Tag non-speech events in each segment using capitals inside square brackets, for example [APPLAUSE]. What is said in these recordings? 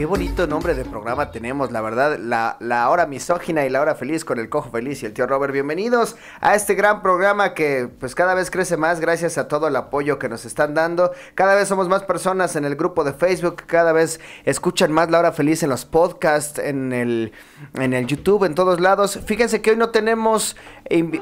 Qué bonito nombre de programa tenemos, la verdad, la, hora misógina y la hora feliz con el cojo feliz y el tío Robert. Bienvenidos a este gran programa que pues cada vez crece más gracias a todo el apoyo que nos están dando. Cada vez somos más personas en el grupo de Facebook, cada vez escuchan más la hora feliz en los podcasts, en el, en el YouTube, en todos lados. Fíjense que hoy no tenemos,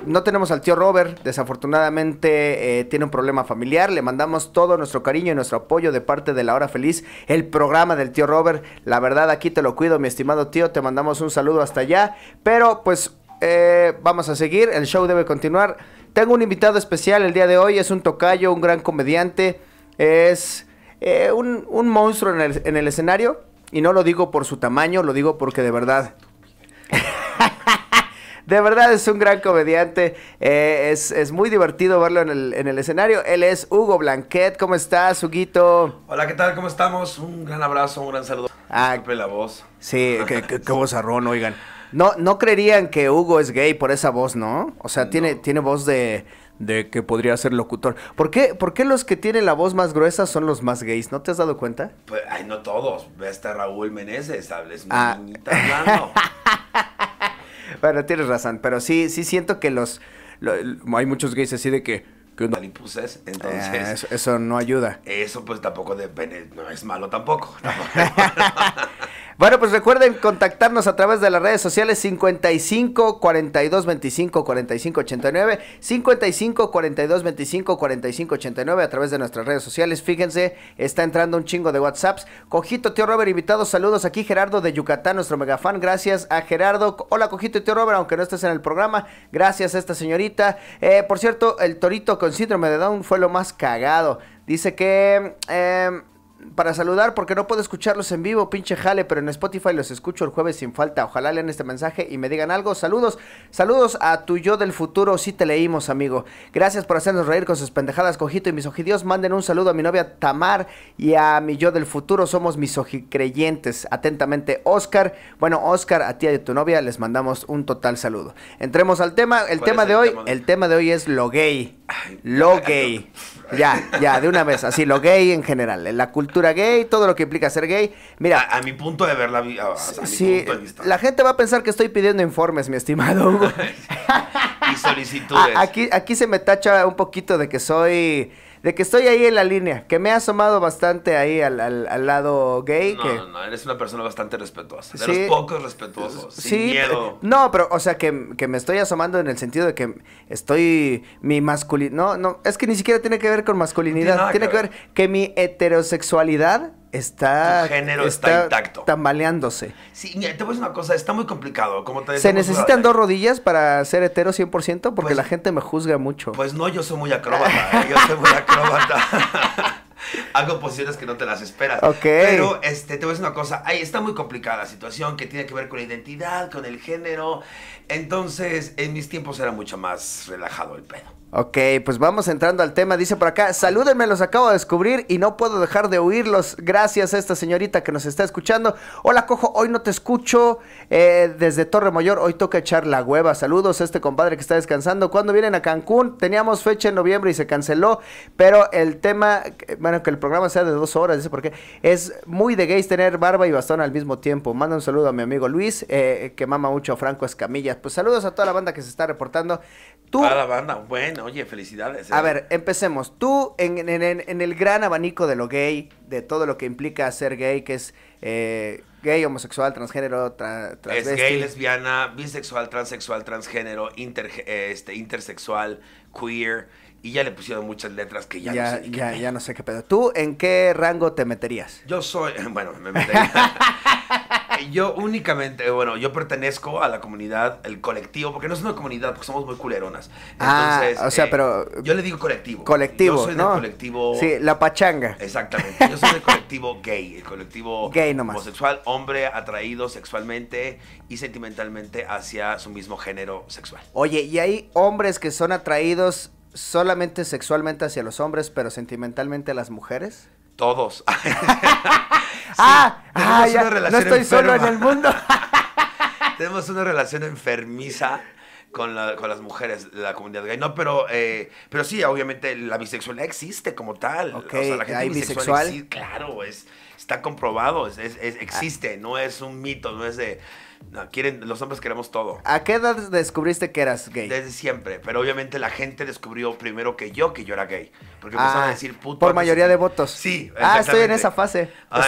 no tenemos al tío Robert, desafortunadamente eh, tiene un problema familiar. Le mandamos todo nuestro cariño y nuestro apoyo de parte de la hora feliz, el programa del tío Robert. La verdad, aquí te lo cuido, mi estimado tío. Te mandamos un saludo hasta allá. Pero pues eh, vamos a seguir. El show debe continuar. Tengo un invitado especial el día de hoy. Es un tocayo, un gran comediante. Es eh, un, monstruo en el, en el escenario. Y no lo digo por su tamaño, lo digo porque de verdad. [LAUGHS] De verdad es un gran comediante. Eh, es, muy divertido verlo en el, escenario. Él es Hugo Blanquet. ¿Cómo estás, Huguito? Hola, ¿qué tal? ¿Cómo estamos? Un gran abrazo, un gran saludo. Ah, la voz. Sí, qué, qué, voz [LAUGHS] arrón, oigan. No, no creerían que Hugo es gay por esa voz, ¿no? O sea, tiene, tiene voz de, de que podría ser locutor. ¿Por qué, ¿Por qué los que tienen la voz más gruesa son los más gays? ¿No te has dado cuenta? Pues, ay, no todos. Ve hasta Raúl Menezes, hables ah. [LAUGHS] bueno, tienes razón, pero sí, sí siento que los, hay muchos gays así de que, que entonces... Ah, eso, no ayuda. Eso pues tampoco depende, eh, no es malo tampoco. [LAUGHS] [LAUGHS] Bueno, pues recuerden contactarnos a través de las redes sociales 55 42 25 45 89, 55 42 25 45 89 a través de nuestras redes sociales. Fíjense, está entrando un chingo de WhatsApps. Cojito, tío Robert, invitados, saludos aquí Gerardo de Yucatán, nuestro megafan. Gracias a Gerardo. Hola, Cojito, tío Robert, aunque no estés en el programa. Gracias a esta señorita. Eh, por cierto, el torito con síndrome de Down fue lo más cagado. Dice que... Em, para saludar porque no puedo escucharlos en vivo, pinche jale, pero en Spotify los escucho el jueves sin falta. Ojalá lean este mensaje y me digan algo. Saludos, saludos a tu yo del futuro, si te leímos, amigo. Gracias por hacernos reír con sus pendejadas, cojito y mis ojidios. Manden un saludo a mi novia Tamar y a mi yo del futuro. Somos mis ojicreyentes. Atentamente, Oscar. Bueno, Oscar, a ti y a tu novia les mandamos un total saludo. Entremos al tema. El tema de hoy, el tema de hoy es lo gay. lo gay. Ya, ya, de una vez, así lo gay en general, la cultura gay, todo lo que implica ser gay. Mira, a, mi punto de ver la vida, la gente va a pensar que estoy pidiendo informes, mi estimado [LAUGHS] y solicitudes. aquí, aquí se me tacha un poquito de que soy de que estoy ahí en la línea, que me he asomado bastante ahí al, al, lado gay. No, no, no, eres una persona bastante respetuosa. De los pocos respetuosos. Sí, sin miedo. Eh, no, pero, o sea, que, me estoy asomando en el sentido de que estoy. Mi masculinidad. No, no, es que ni siquiera tiene que ver con masculinidad. tiene que, ver. que mi heterosexualidad está, género está, intacto. Tambaleándose. Sí, mira, te voy a decir una cosa, está muy complicado. Se pues, necesitan dos rodillas para ser hetero 100% porque pues la gente me juzga mucho. Pues no, yo soy muy acróbata, ¿eh? yo soy muy acróbata. [LAUGHS] Hago posiciones que no te las esperas. Pero este, te voy a decir una cosa, ahí está muy complicada la situación que tiene que ver con la identidad, con el género. Entonces, en mis tiempos era mucho más relajado el pedo. Ok, pues vamos entrando al tema. Dice por acá, salúdenme, los acabo de descubrir y no puedo dejar de oírlos. Gracias a esta señorita que nos está escuchando. Hola, cojo, hoy no te escucho. Eh, desde Torre Mayor, hoy toca echar la hueva. Saludos a este compadre que está descansando. Cuando vienen a Cancún? Teníamos fecha en noviembre y se canceló. Pero el tema, bueno, que el programa sea de dos horas, dice porque es muy de gays tener barba y bastón al mismo tiempo. Manda un saludo a mi amigo Luis, eh, que mama mucho a Franco Escamilla. Pues saludos a toda la banda que se está reportando. Tú, la banda, bueno oye, felicidades. ¿eh? A ver, empecemos. Tú, en, el gran abanico de lo gay, de todo lo que implica ser gay, que es eh, gay, homosexual, transgénero, tra, Es gay, lesbiana, bisexual, transexual, transgénero, eh, este, intersexual, queer, y ya le pusieron muchas letras que ya, ya no sé qué pedo. ¿Tú en qué rango te meterías? Yo soy, [LAUGHS] bueno, me metería... [LAUGHS] yo únicamente, bueno, yo pertenezco a la comunidad, el colectivo, porque no es una comunidad, porque somos muy culeronas. Ah, Entonces, ah, o sea, eh, pero... Yo le digo colectivo. Colectivo, Yo soy del colectivo... Sí, la pachanga. Exactamente. Yo soy del colectivo gay, el colectivo... Homosexual, hombre atraído sexualmente y sentimentalmente hacia su mismo género sexual. Oye, ¿y hay hombres que son atraídos solamente sexualmente hacia los hombres, pero sentimentalmente a las mujeres? Todos. [LAUGHS] [LAUGHS] ah, ah ya, no estoy solo en el mundo. [LAUGHS] tenemos una relación enfermiza con, las mujeres, la comunidad gay. No, pero, eh, pero sí, obviamente la bisexualidad existe como tal. ¿Hay bisexual, claro, es, está comprobado, ah. existe, no es un mito, no es de no, quieren, los hombres queremos todo. ¿A qué edad descubriste que eras gay? Desde siempre, pero obviamente la gente descubrió primero que yo que yo era gay. Porque ah, a decir Por mayoría de votos. Sí. Ah, estoy en esa fase. Ah,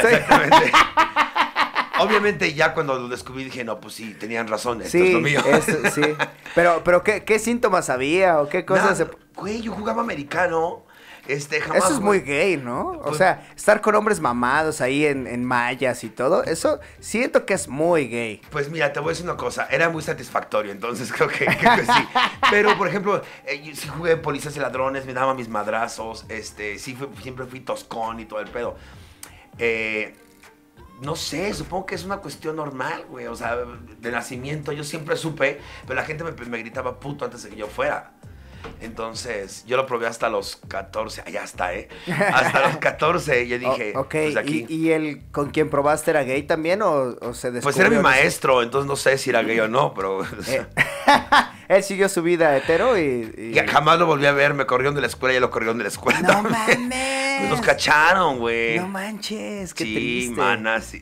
[LAUGHS] obviamente ya cuando lo descubrí dije, no, pues sí, tenían razón, es sí. [LAUGHS] Pero, pero ¿qué, síntomas había o qué cosas? Güey, yo jugaba americano este, eso es muy gay, ¿no? o sea, estar con hombres mamados ahí en, en, mallas y todo, eso siento que es muy gay. Pues mira, te voy a decir una cosa, era muy satisfactorio, entonces [LAUGHS] creo que, sí. Pero, por ejemplo, eh, sí jugué policías y ladrones, me daba mis madrazos, este, sí siempre fui toscón y todo el pedo. Eh, no sé, supongo que es una cuestión normal, güey, o sea, de nacimiento, yo siempre supe, pero la gente me gritaba puto antes de que yo fuera. Entonces, yo lo probé hasta los 14, allá está, ¿eh? [LAUGHS] Hasta los 14, yo oh, dije, pues, aquí. ¿Y, ¿Y, el con quien probaste era gay también o, se descubrió? Pues era mi maestro, entonces no sé si era gay o no, pero... Eh, [LAUGHS] él siguió su vida hetero y, y... Jamás lo volví a ver, me corrieron de la escuela, ya lo corrieron de la escuela. No [LAUGHS] mames. Nos cacharon, güey. No manches, qué triste. sí, manas, sí,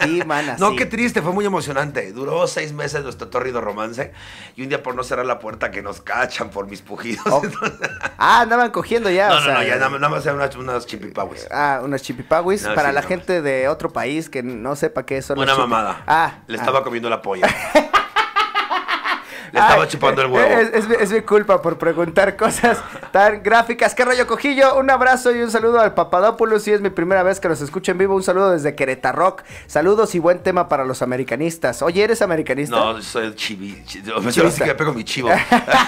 sí. manas. No, qué triste, fue muy emocionante. Duró seis meses nuestro torrido romance y un día por no cerrar la puerta que nos cachan por mis pujidos. ah, andaban cogiendo ya. No, no, no, ya nada, más eran unas, unas eh, Ah, unas chipipawis. para la gente de otro país que no sepa qué son Una mamada. Ah. Le estaba ah. comiendo la polla. [LAUGHS] estaba chupando el huevo. Es, mi culpa por preguntar cosas tan gráficas. ¿Qué rollo cojillo? Un abrazo y un saludo al Papadopoulos. Y es mi primera vez que los escucho en vivo, un saludo desde Querétaro. Saludos y buen tema para los americanistas. Oye, ¿eres americanista? No, soy chivi. me que pego mi chivo.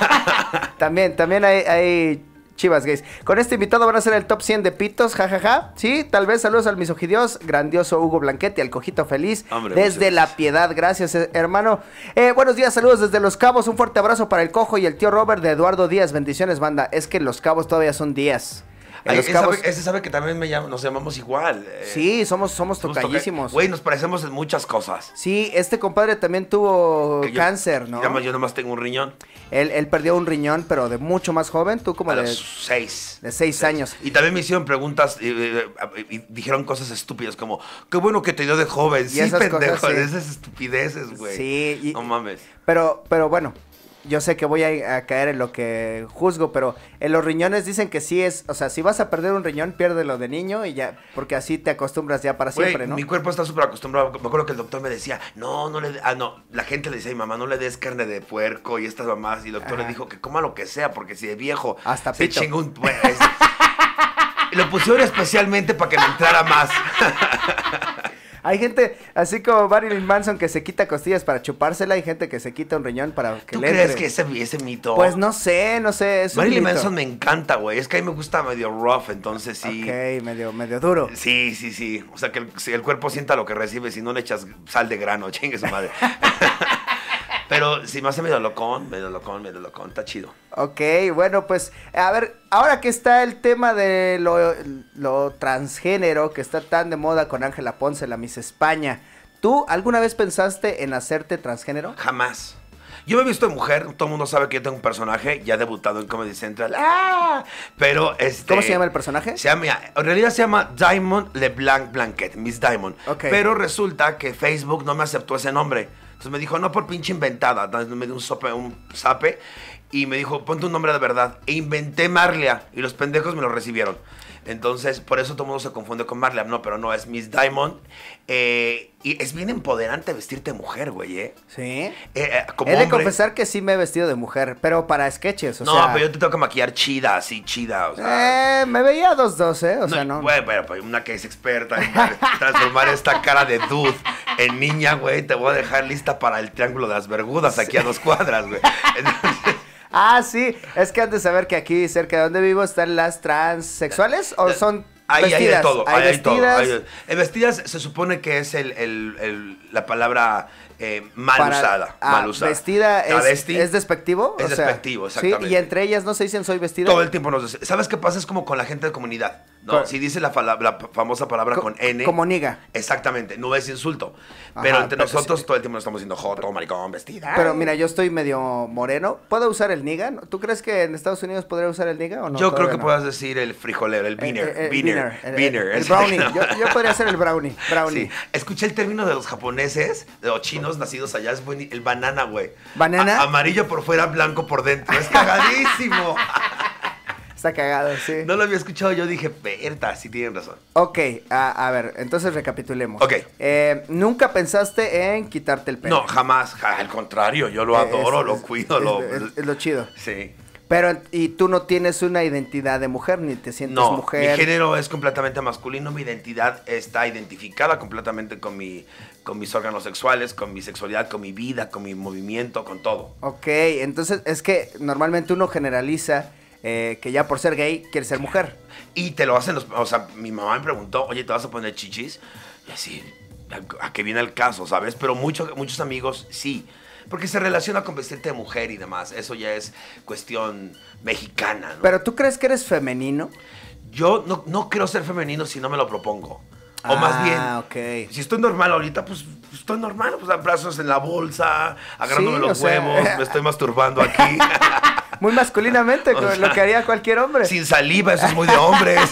[LAUGHS] también, también hay Chivas Gays. Con este invitado van a ser el top 100 de pitos, jajaja. Sí, tal vez saludos al misojidios, grandioso Hugo Blanquete, al cojito feliz, desde la piedad. Gracias, eh, hermano. Eh, buenos días, saludos desde Los Cabos. Un fuerte abrazo para el cojo y el tío Robert de Eduardo Díaz. Bendiciones, banda. Es que Los Cabos todavía son días ese, sabe, que también nos llamamos igual. Eh. sí, somos, somos tocallísimos. Güey, nos parecemos en muchas cosas. Sí, este compadre también tuvo cáncer, ¿no? yo nomás tengo un riñón. Él, perdió un riñón, pero de mucho más joven, tú como de... Los seis. De seis, años. Y también me hicieron preguntas y, dijeron cosas estúpidas como, qué bueno que te dio de joven. sí, pendejo, esas estupideces, güey. Sí. no mames. Pero, pero bueno, yo sé que voy a, caer en lo que juzgo, pero en los riñones dicen que sí es, o sea, si vas a perder un riñón, piérdelo de niño y ya, porque así te acostumbras ya para siempre, ¿no? Mi cuerpo está súper acostumbrado. Me acuerdo que el doctor me decía, no, no le, ah, no, la gente le decía a mamá, no le des carne de puerco y estas mamás, y el doctor le dijo que coma lo que sea, porque si de viejo Hasta se pito. un... [LAUGHS] lo pusieron especialmente para que no entrara más. [LAUGHS] Hay gente, así como Marilyn Manson, que se quita costillas para chupársela, hay gente que se quita un riñón para que ¿Tú crees que ese, mito? Pues no sé, no sé. Es Marilyn Manson me encanta, güey. Es que a mí me gusta medio rough, entonces sí. Ok, medio, medio duro. Sí, sí, sí. O sea, que el, el cuerpo sienta lo que recibe, si no le echas sal de grano, [LAUGHS] chingue su madre. Pero si me hace medio locón, medio locón, medio locón, está chido. Ok, bueno, pues a ver, ahora que está el tema de lo, transgénero que está tan de moda con Ángela Ponce, la Miss España, ¿tú alguna vez pensaste en hacerte transgénero? Jamás. Yo me he visto de mujer, todo el mundo sabe que yo tengo un personaje ya debutado en Comedy Central. ¡Ah! Pero este. ¿Cómo se llama el personaje? Se llama, en realidad se llama Diamond LeBlanc Blanket, Miss Diamond. Pero resulta que Facebook no me aceptó ese nombre. Entonces me dijo, no por pinche inventada. me dio un, sope, un y me dijo, ponte un nombre de verdad. E inventé Marlia y los pendejos me lo recibieron. Entonces, por eso todo el mundo se confunde con Marley. no, pero no, es Miss Diamond. Eh, y es bien empoderante vestirte mujer, güey, ¿eh? Sí. Eh, eh, he de confesar que sí me he vestido de mujer, pero para sketches, o sea. No, pero yo te tengo que maquillar chida, así, chida, o sea. Eh, me veía dos, dos, ¿eh? O sea, no. bueno, pues una que es experta en [LAUGHS] transformar esta cara de dude en niña, güey, te voy a dejar lista para el triángulo de las vergudas aquí a dos cuadras, güey. Entonces. [LAUGHS] Ah, sí. Es que antes de saber que aquí, cerca de donde vivo, están las transexuales o son Ahí vestidas, hay de todo, hay, vestidas. vestidas se supone que es el, el, el, la palabra eh, mal, usada, ah, mal usada. ¿Vestida es, despectivo? Es despectivo, Y entre ellas no se dicen soy vestida. Todo el tiempo nos dicen. ¿Sabes qué pasa? Es como con la gente de comunidad. ¿no? si dice la, famosa palabra con N. Como niga. Exactamente, no es insulto. pero entre nosotros todo el tiempo nos estamos diciendo joto, maricón, vestida. Pero mira, yo estoy medio moreno. ¿Puedo usar el niga? ¿Tú crees que en Estados Unidos podría usar el niga o no? Yo creo que puedas decir el frijolero, el beaner. Eh, eh, el, [LAUGHS] brownie. yo, podría hacer el brownie. brownie. Escuché el término de los japoneses, de los chinos nacidos allá es el banana, güey. ¿Banana? amarillo por fuera, blanco por dentro. Es cagadísimo. [LAUGHS] Está cagado, sí. No lo había escuchado, yo dije, verta, sí tienen razón. Ok, a, ver, entonces recapitulemos. Ok. Eh, ¿Nunca pensaste en quitarte el pelo? No, jamás, al contrario, yo lo eh, adoro, lo cuido, lo... es lo chido. Sí. Pero, y tú no tienes una identidad de mujer, ni te sientes no, mujer. Mi género es completamente masculino, mi identidad está identificada completamente con, mi, con mis órganos sexuales, con mi sexualidad, con mi vida, con mi movimiento, con todo. Ok, entonces es que normalmente uno generaliza eh, que ya por ser gay quiere ser mujer. Y te lo hacen los. O sea, mi mamá me preguntó, oye, ¿te vas a poner chichis? Y así, a, qué viene el caso, ¿sabes? Pero muchos muchos amigos sí porque se relaciona con vestirte de mujer y demás. Eso ya es cuestión mexicana. ¿no? Pero tú crees que eres femenino? Yo no, no creo ser femenino si no me lo propongo. O más ah, bien, si estoy normal ahorita, pues, pues estoy normal, pues abrazos en la bolsa, agarrándome los huevos, [LAUGHS] me estoy masturbando aquí. [LAUGHS] muy masculinamente, [LAUGHS] lo que haría cualquier hombre. Sin saliva, eso es muy de hombres.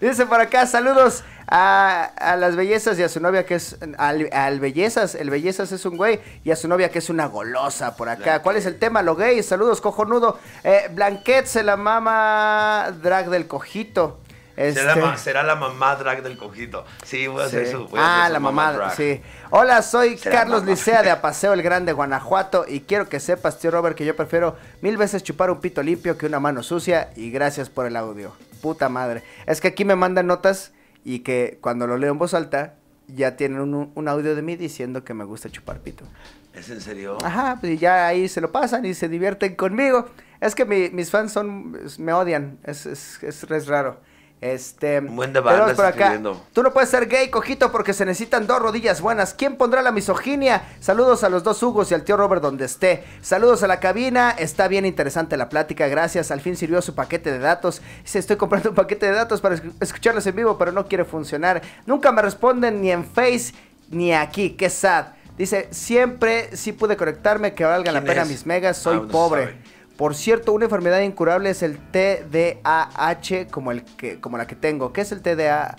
Dice por acá, saludos a, las bellezas y a su novia que es. Al, bellezas, el bellezas es un güey y a su novia que es una golosa por acá. ¿Cuál es el tema? Lo gay, saludos, cojonudo. Eh, Blanquet se la mama drag del cojito. Este- será, la, mamá drag del cojito. Sí, voy a hacer su. ah, la mamá, drag. Hola, soy Carlos Licea de [LAUGHS] Apaseo el Grande, Guanajuato. Y quiero que sepas, tío Robert, que yo prefiero mil veces chupar un pito limpio que una mano sucia. Y gracias por el audio. Puta madre. Es que aquí me mandan notas y que cuando lo leo en voz alta, ya tienen un, audio de mí diciendo que me gusta chupar pito. ¿Es en serio? Ajá, pues ya ahí se lo pasan y se divierten conmigo. Es que mis fans son, me odian, es, es raro. Este. Buen debate. por acá. Tú no puedes ser gay, cojito, porque se necesitan dos rodillas buenas. ¿Quién pondrá la misoginia? Saludos a los dos Hugos y al tío Robert donde esté. Saludos a la cabina. Está bien interesante la plática. Gracias. Al fin sirvió su paquete de datos. Dice, estoy comprando un paquete de datos para escucharlos en vivo, pero no quiere funcionar. Nunca me responden ni en Face ni aquí. Qué sad. Dice, siempre sí pude conectarme, que valga la pena mis megas, soy ah, pobre. Por cierto, una enfermedad incurable es el TDAH, como, el que, como la que tengo. ¿Qué es el TDAH?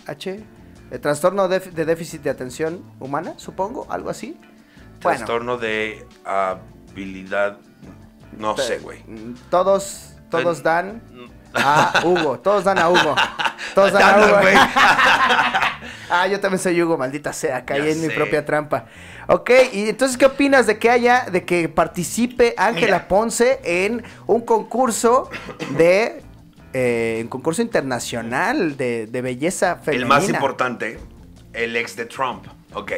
El trastorno de, déficit de atención humana, supongo, algo así. trastorno de habilidad, no sé, güey. Mm, todos, todos dan. Ah, Hugo. Todos dan a Hugo. Todos dan a Hugo. [LAUGHS] ah, yo también soy Hugo, maldita sea. Caí en mi propia trampa. Ok, y entonces, ¿qué opinas de que haya, de que participe Ángela Ponce en un concurso de. un eh, concurso internacional de, belleza femenina? El más importante, el ex de Trump. Ok.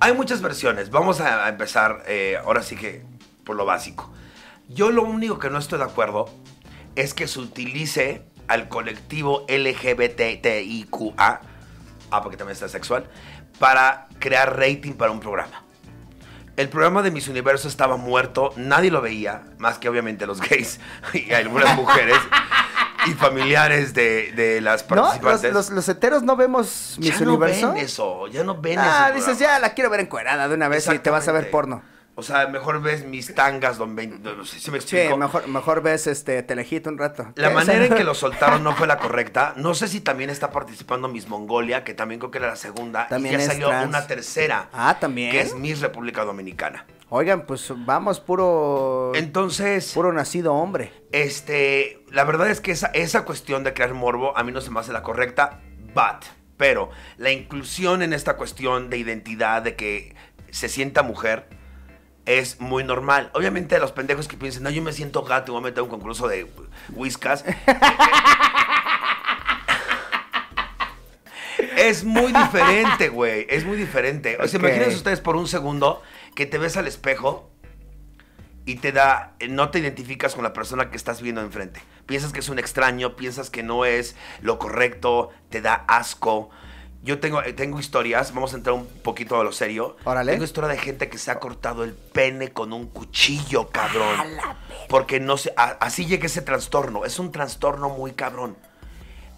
Hay muchas versiones. Vamos a empezar eh, ahora sí que por lo básico. Yo lo único que no estoy de acuerdo es que se utilice al colectivo LGBTIQA, ah, porque también está sexual, para crear rating para un programa. El programa de Miss Universo estaba muerto, nadie lo veía, más que obviamente los gays [LAUGHS] y algunas mujeres y familiares de, las participantes. Los, heteros no vemos Miss Universo. Ya no ven eso, ya no ven eso. Ah, dices, ya la quiero ver encuerada de una vez y te vas a ver porno. O sea, mejor ves mis tangas, don Ben... No sé si me explico. Sí, mejor, mejor ves este Telejito un rato. La manera en [LAUGHS] que lo soltaron no fue la correcta. No sé si también está participando Miss Mongolia, que también creo que era la segunda. También y ya salió una tercera. Ah, también. Que es Miss República Dominicana. Oigan, pues vamos, puro. Entonces. Puro nacido hombre. Este. La verdad es que esa, esa cuestión de crear morbo a mí no se me hace la correcta. But. Pero la inclusión en esta cuestión de identidad, de que se sienta mujer, es muy normal. Obviamente los pendejos que piensan, no, yo me siento gato y voy a meter un concurso de whiskas. [LAUGHS] es muy diferente, güey. Es muy diferente. O sea, imagínense ustedes por un segundo que te ves al espejo y te da, no te identificas con la persona que estás viendo enfrente. Piensas que es un extraño, piensas que no es lo correcto, te da asco. Yo tengo, eh, tengo historias, vamos a entrar un poquito a lo serio. Órale. Tengo historia de gente que se ha cortado el pene con un cuchillo, cabrón. porque no se, así llega ese trastorno. Es un trastorno muy cabrón.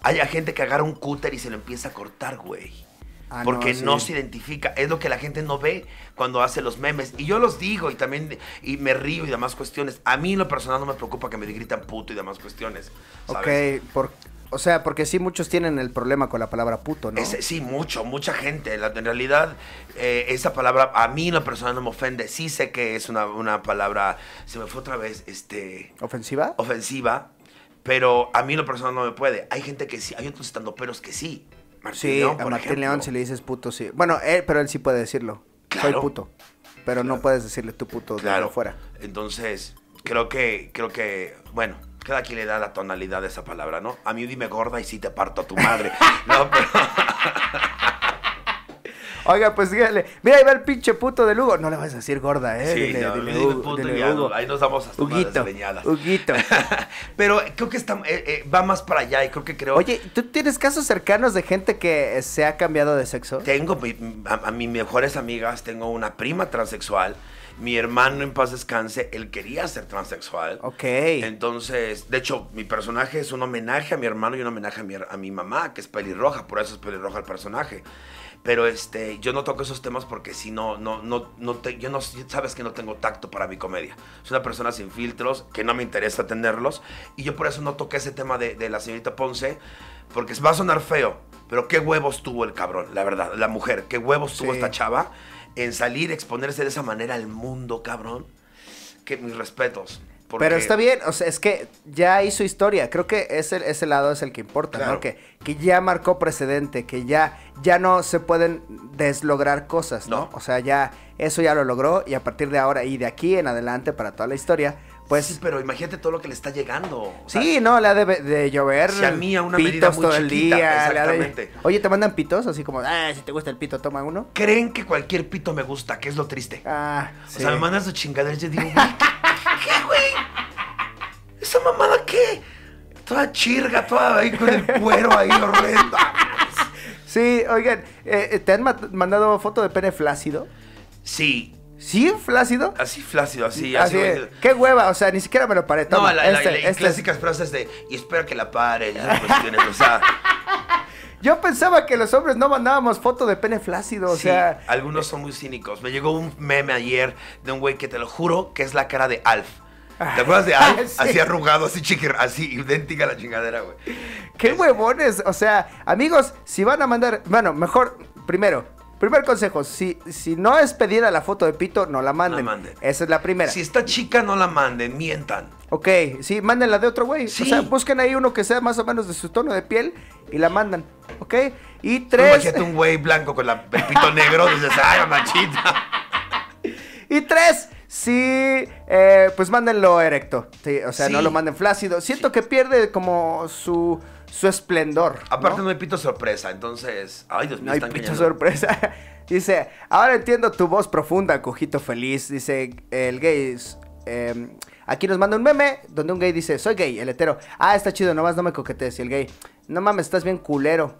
Hay gente que agarra un cúter y se lo empieza a cortar, güey. Ah, porque no, se identifica. Es lo que la gente no ve cuando hace los memes. Y yo los digo y también y me río y demás cuestiones. A mí lo personal no me preocupa que me gritan puto y demás cuestiones. Ok, por, o sea, porque sí, muchos tienen el problema con la palabra puto, ¿no? sí, mucho, mucha gente. en realidad, eh, esa palabra a mí la persona no me ofende. Sí sé que es una, palabra, se me fue otra vez, este... ¿Ofensiva? Ofensiva, pero a mí lo persona no me puede. Hay gente que sí, hay otros peros que sí. Martín sí, a Martín León si le dices puto, sí. Bueno, eh, pero él sí puede decirlo. Claro. Soy puto. Pero no puedes decirle tú puto de de afuera. Entonces, creo que, creo que, bueno, cada quien le da la tonalidad de esa palabra, ¿no? A mí dime gorda y sí te parto a tu madre. [LAUGHS] [LAUGHS] Oiga, pues dígale, mira, ahí va el pinche puto de Lugo. No le vas a decir gorda, ¿eh? Sí, puto ahí nos vamos hasta Huguito, Huguito. [LAUGHS] Pero creo que eh, eh, va más para allá y creo que creo... Oye, ¿tú tienes casos cercanos de gente que se ha cambiado de sexo? Tengo, a mis mejores amigas, tengo una prima transexual mi hermano en paz descanse, él quería ser transexual. Ok. Entonces, de hecho, mi personaje es un homenaje a mi hermano y un homenaje a mi, mamá, que es pelirroja, por eso es pelirroja el personaje. Pero este, yo no toco esos temas porque si no, no, no, no yo no, sabes que no tengo tacto para mi comedia. Soy una persona sin filtros, que no me interesa tenerlos. Y yo por eso no toqué ese tema de, de la señorita Ponce, porque va a sonar feo, pero qué huevos tuvo el cabrón, la verdad, la mujer, qué huevos tuvo esta chava en salir, exponerse de esa manera al mundo, cabrón, que mis respetos. Pero está bien, o sea, es que ya hizo historia. Creo que ese, ese lado es el que importa, ¿no? Que, que ya marcó precedente, que ya, ya no se pueden deslograr cosas, ¿no? O sea, ya eso ya lo logró y a partir de ahora y de aquí en adelante para toda la historia pues, sí, pero imagínate todo lo que le está llegando. sí, no, le ha de, llover. Si a mí una pitos todo el día. Exactamente. Oye, te mandan pitos, así como, ah, si te gusta el pito, toma uno. Creen que cualquier pito me gusta, que es lo triste. Ah, O sea, me mandan su chingadera y yo digo, ¿qué, güey? ¿Esa mamada qué? Toda chirga, toda ahí con el cuero ahí horrendo. sí, oigan, eh, eh, ¿te han mandado foto de pene flácido? Sí, ¿Sí? ¿Flácido? Así flácido, así, así. qué hueva, o sea, ni siquiera me lo paré. todo no, este, este clásicas frases de, y espero que la paren, o sea... [LAUGHS] Yo pensaba que los hombres no mandábamos foto de pene flácido, o sí, sea... algunos son muy cínicos. Me llegó un meme ayer de un güey que te lo juro que es la cara de Alf. ¿Te ah, acuerdas de Alf? [LAUGHS] Así arrugado, así chiquir, así idéntica a la chingadera, güey. ¡Qué huevones! O sea, amigos, si van a mandar... Bueno, mejor, primero, Primer consejo, si, si no es pedida la foto de pito, no la manden. Esa es la primera. Si está chica, no la manden, mientan. Ok, sí, mándenla de otro güey. O sea, busquen ahí uno que sea más o menos de su tono de piel y la mandan. ¿Ok? Y tres. Imagínate un güey blanco con la, el pito negro, [LAUGHS] dices, ¡ay, machita! y tres, sí, eh, pues mándenlo erecto. o sea, no lo manden flácido. Siento que pierde como su su esplendor. Aparte ¿no? hay pito sorpresa, entonces... Ay, Dios mío, No hay pito sorpresa. [LAUGHS] Dice, ahora entiendo tu voz profunda, cojito feliz. Dice el gay. Em, aquí nos manda un meme donde un gay dice, soy gay, el hetero. Ah, está chido, nomás no me coquetees. Y el gay, no mames, estás bien culero.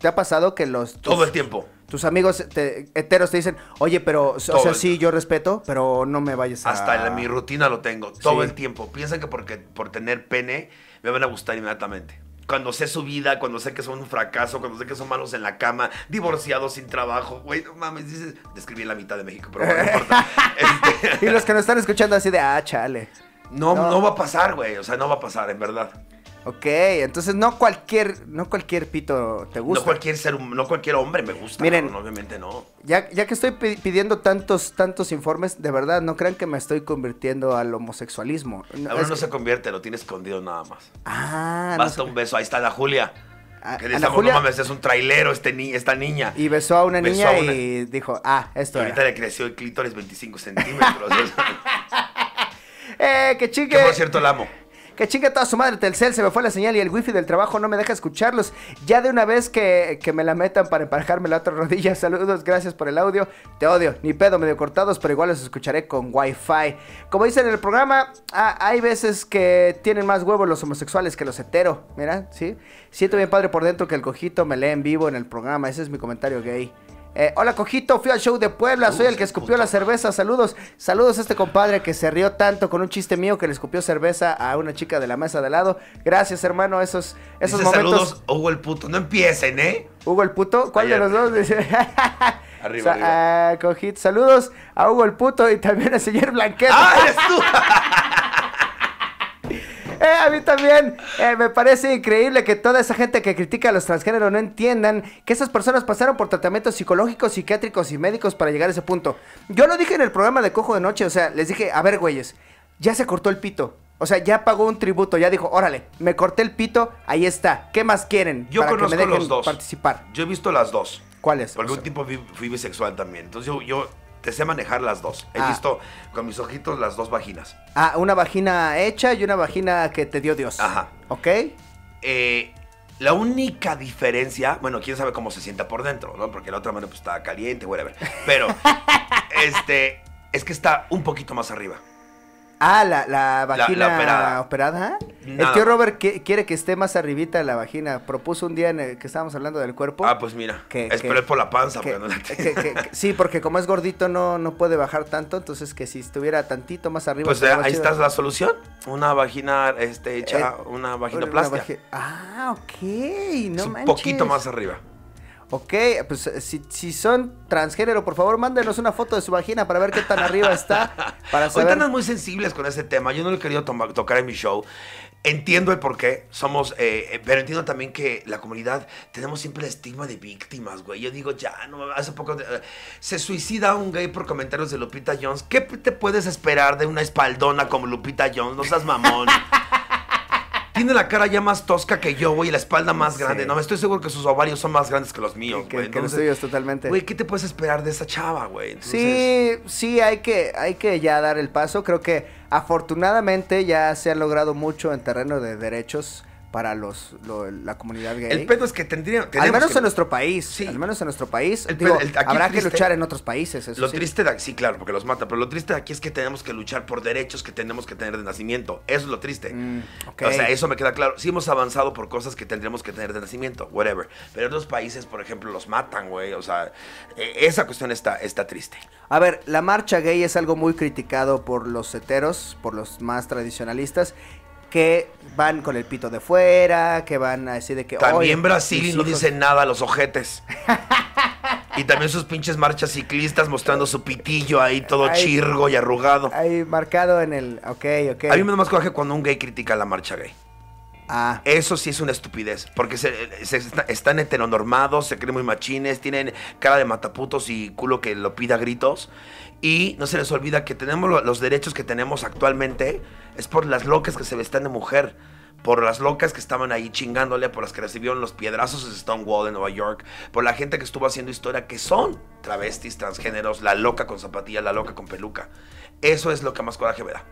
¿Te ha pasado que los... Todo el tiempo. Tus amigos heteros te dicen, oye, pero, o sea, sí, yo respeto, pero no me vayas a... Hasta en mi rutina lo tengo, todo el tiempo. Piensan que porque, por tener pene me van a gustar inmediatamente cuando sé su vida, cuando sé que son un fracaso, cuando sé que son malos en la cama, divorciados, sin trabajo, güey, no mames, dices, describí la mitad de México, pero no importa. [LAUGHS] Este, y los que nos están escuchando así de, ah, chale. no, no va a pasar, güey, o sea, no va a pasar, en verdad. Ok, entonces no cualquier, no cualquier pito te gusta. No cualquier ser, no cualquier hombre me gusta. Miren, obviamente no. Ya, ya que estoy pidiendo tantos, tantos informes, de verdad, no crean que me estoy convirtiendo al homosexualismo. Ahora no se convierte, lo tiene escondido nada más. Ah, Basta un beso, ahí está la Julia. Ah, que Julia... no mames, es un trailero este esta niña. Y besó a una niña y dijo, ah, esto. Y ahorita le creció el clítoris 25 centímetros. [LAUGHS] eh, que chique. Que por cierto el amo. Que chingue toda su madre, cel, se me fue la señal y el wifi del trabajo no me deja escucharlos. Ya de una vez que, me la metan para emparejarme la otra [LAUGHS] rodilla. Saludos, gracias por el audio. Te odio, ni pedo, medio cortados, pero igual los escucharé con wifi. Como dicen en el programa, ah, hay veces que tienen más huevos los homosexuales que los hetero. Mira, ¿sí? Siento bien padre por dentro que el cojito me lee en vivo en el programa. Ese es mi comentario gay. Eh, hola Cojito, fui al show de Puebla, soy el que escupió la cerveza, saludos, saludos a este compadre que se rió tanto con un chiste mío que le escupió cerveza a una chica de la mesa de lado. Gracias hermano, esos, esos Dice momentos. Saludos, Hugo el puto, no empiecen, ¿eh? Hugo el puto, ¿cuál de los dos? [LAUGHS] arriba, ah, Cojito, saludos a Hugo el puto y también al señor Blanqueta ¡Ah, eres tú! [LAUGHS] Eh, a mí también. Eh, me parece increíble que toda esa gente que critica a los transgéneros no entiendan que esas personas pasaron por tratamientos psicológicos, psiquiátricos y médicos para llegar a ese punto. Yo lo dije en el programa de Cojo de Noche, o sea, les dije, a ver, güeyes, ya se cortó el pito. O sea, ya pagó un tributo, ya dijo, órale, me corté el pito, ahí está. ¿Qué más quieren? Yo para conozco que me dejen los dos. participar. Yo he visto las dos. ¿Cuáles? Porque un tipo fui, bisexual también. Entonces yo te sé manejar las dos. He ah. visto con mis ojitos las dos vaginas. Ah, una vagina hecha y una vagina que te dio Dios. Ajá. ¿Ok? Eh, la única diferencia, bueno, quién sabe cómo se sienta por dentro, ¿no? Porque la otra mano pues está caliente, whatever. Pero, [LAUGHS] este, es que está un poquito más arriba. Ah, la, vagina operada. El tío Robert quiere que esté más arribita la vagina. Propuso un día en que estábamos hablando del cuerpo. Ah, pues mira. esperé por la panza. sí, porque como es gordito no, no puede bajar tanto. Entonces que si estuviera tantito más arriba. Pues ahí está la solución. Una vagina este, hecha, eh, una vagina plástica. ah, ok. un poquito más arriba. Ok, pues eh, si, son transgénero, por favor, mándenos una foto de su vagina para ver qué tan arriba está. Para saber... muy sensibles con ese tema. Yo no lo he querido tocar en mi show. Entiendo el por qué. Somos. Eh, eh, pero entiendo también que la comunidad tenemos siempre el estigma de víctimas, güey. Yo digo, ya, no Hace poco. se suicida un gay por comentarios de Lupita Jones. ¿Qué te puedes esperar de una espaldona como Lupita Jones? No seas mamón. [LAUGHS] Tiene la cara ya más tosca que yo, güey, y la espalda más grande. No, me estoy seguro que sus ovarios son más grandes que los míos, güey. Que, los totalmente. Güey, ¿qué te puedes esperar de esa chava, güey? Sí, sí, hay que, hay que ya dar el paso. Creo que afortunadamente ya se ha logrado mucho en terreno de derechos para los, la comunidad gay. El pedo es que tendrían... al menos en nuestro país, sí. al menos en nuestro país, habrá que luchar en otros países. lo triste de sí, claro, porque los mata, pero lo triste de aquí es que tenemos que luchar por derechos que tenemos que tener de nacimiento. Eso es lo triste. Mm, o sea, eso me queda claro. Sí hemos avanzado por cosas que tendríamos que tener de nacimiento, whatever. Pero en otros países, por ejemplo, los matan, güey. O sea, e, esa cuestión está, está triste. A ver, la marcha gay es algo muy criticado por los heteros, por los más tradicionalistas que van con el pito de fuera, que van a decir de que... También Brasil no dicen nada a los ojetes. [LAUGHS] y también sus pinches marchas ciclistas mostrando su pitillo ahí todo chirgo y arrugado. Ahí marcado en el... Ok, ok. A mí me más coraje cuando un gay critica la marcha gay. Ah. Eso sí es una estupidez, porque se, están heteronormados, se creen muy machines, tienen cara de mataputos y culo que lo pida gritos. Y no se les olvida que tenemos los derechos que tenemos actualmente es por las locas que se vestían de mujer, por las locas que estaban ahí chingándole, por las que recibieron los piedrazos de Stonewall en Nueva York, por la gente que estuvo haciendo historia que son travestis, transgéneros, la loca con zapatilla, la loca con peluca. Eso es lo que más coraje me da.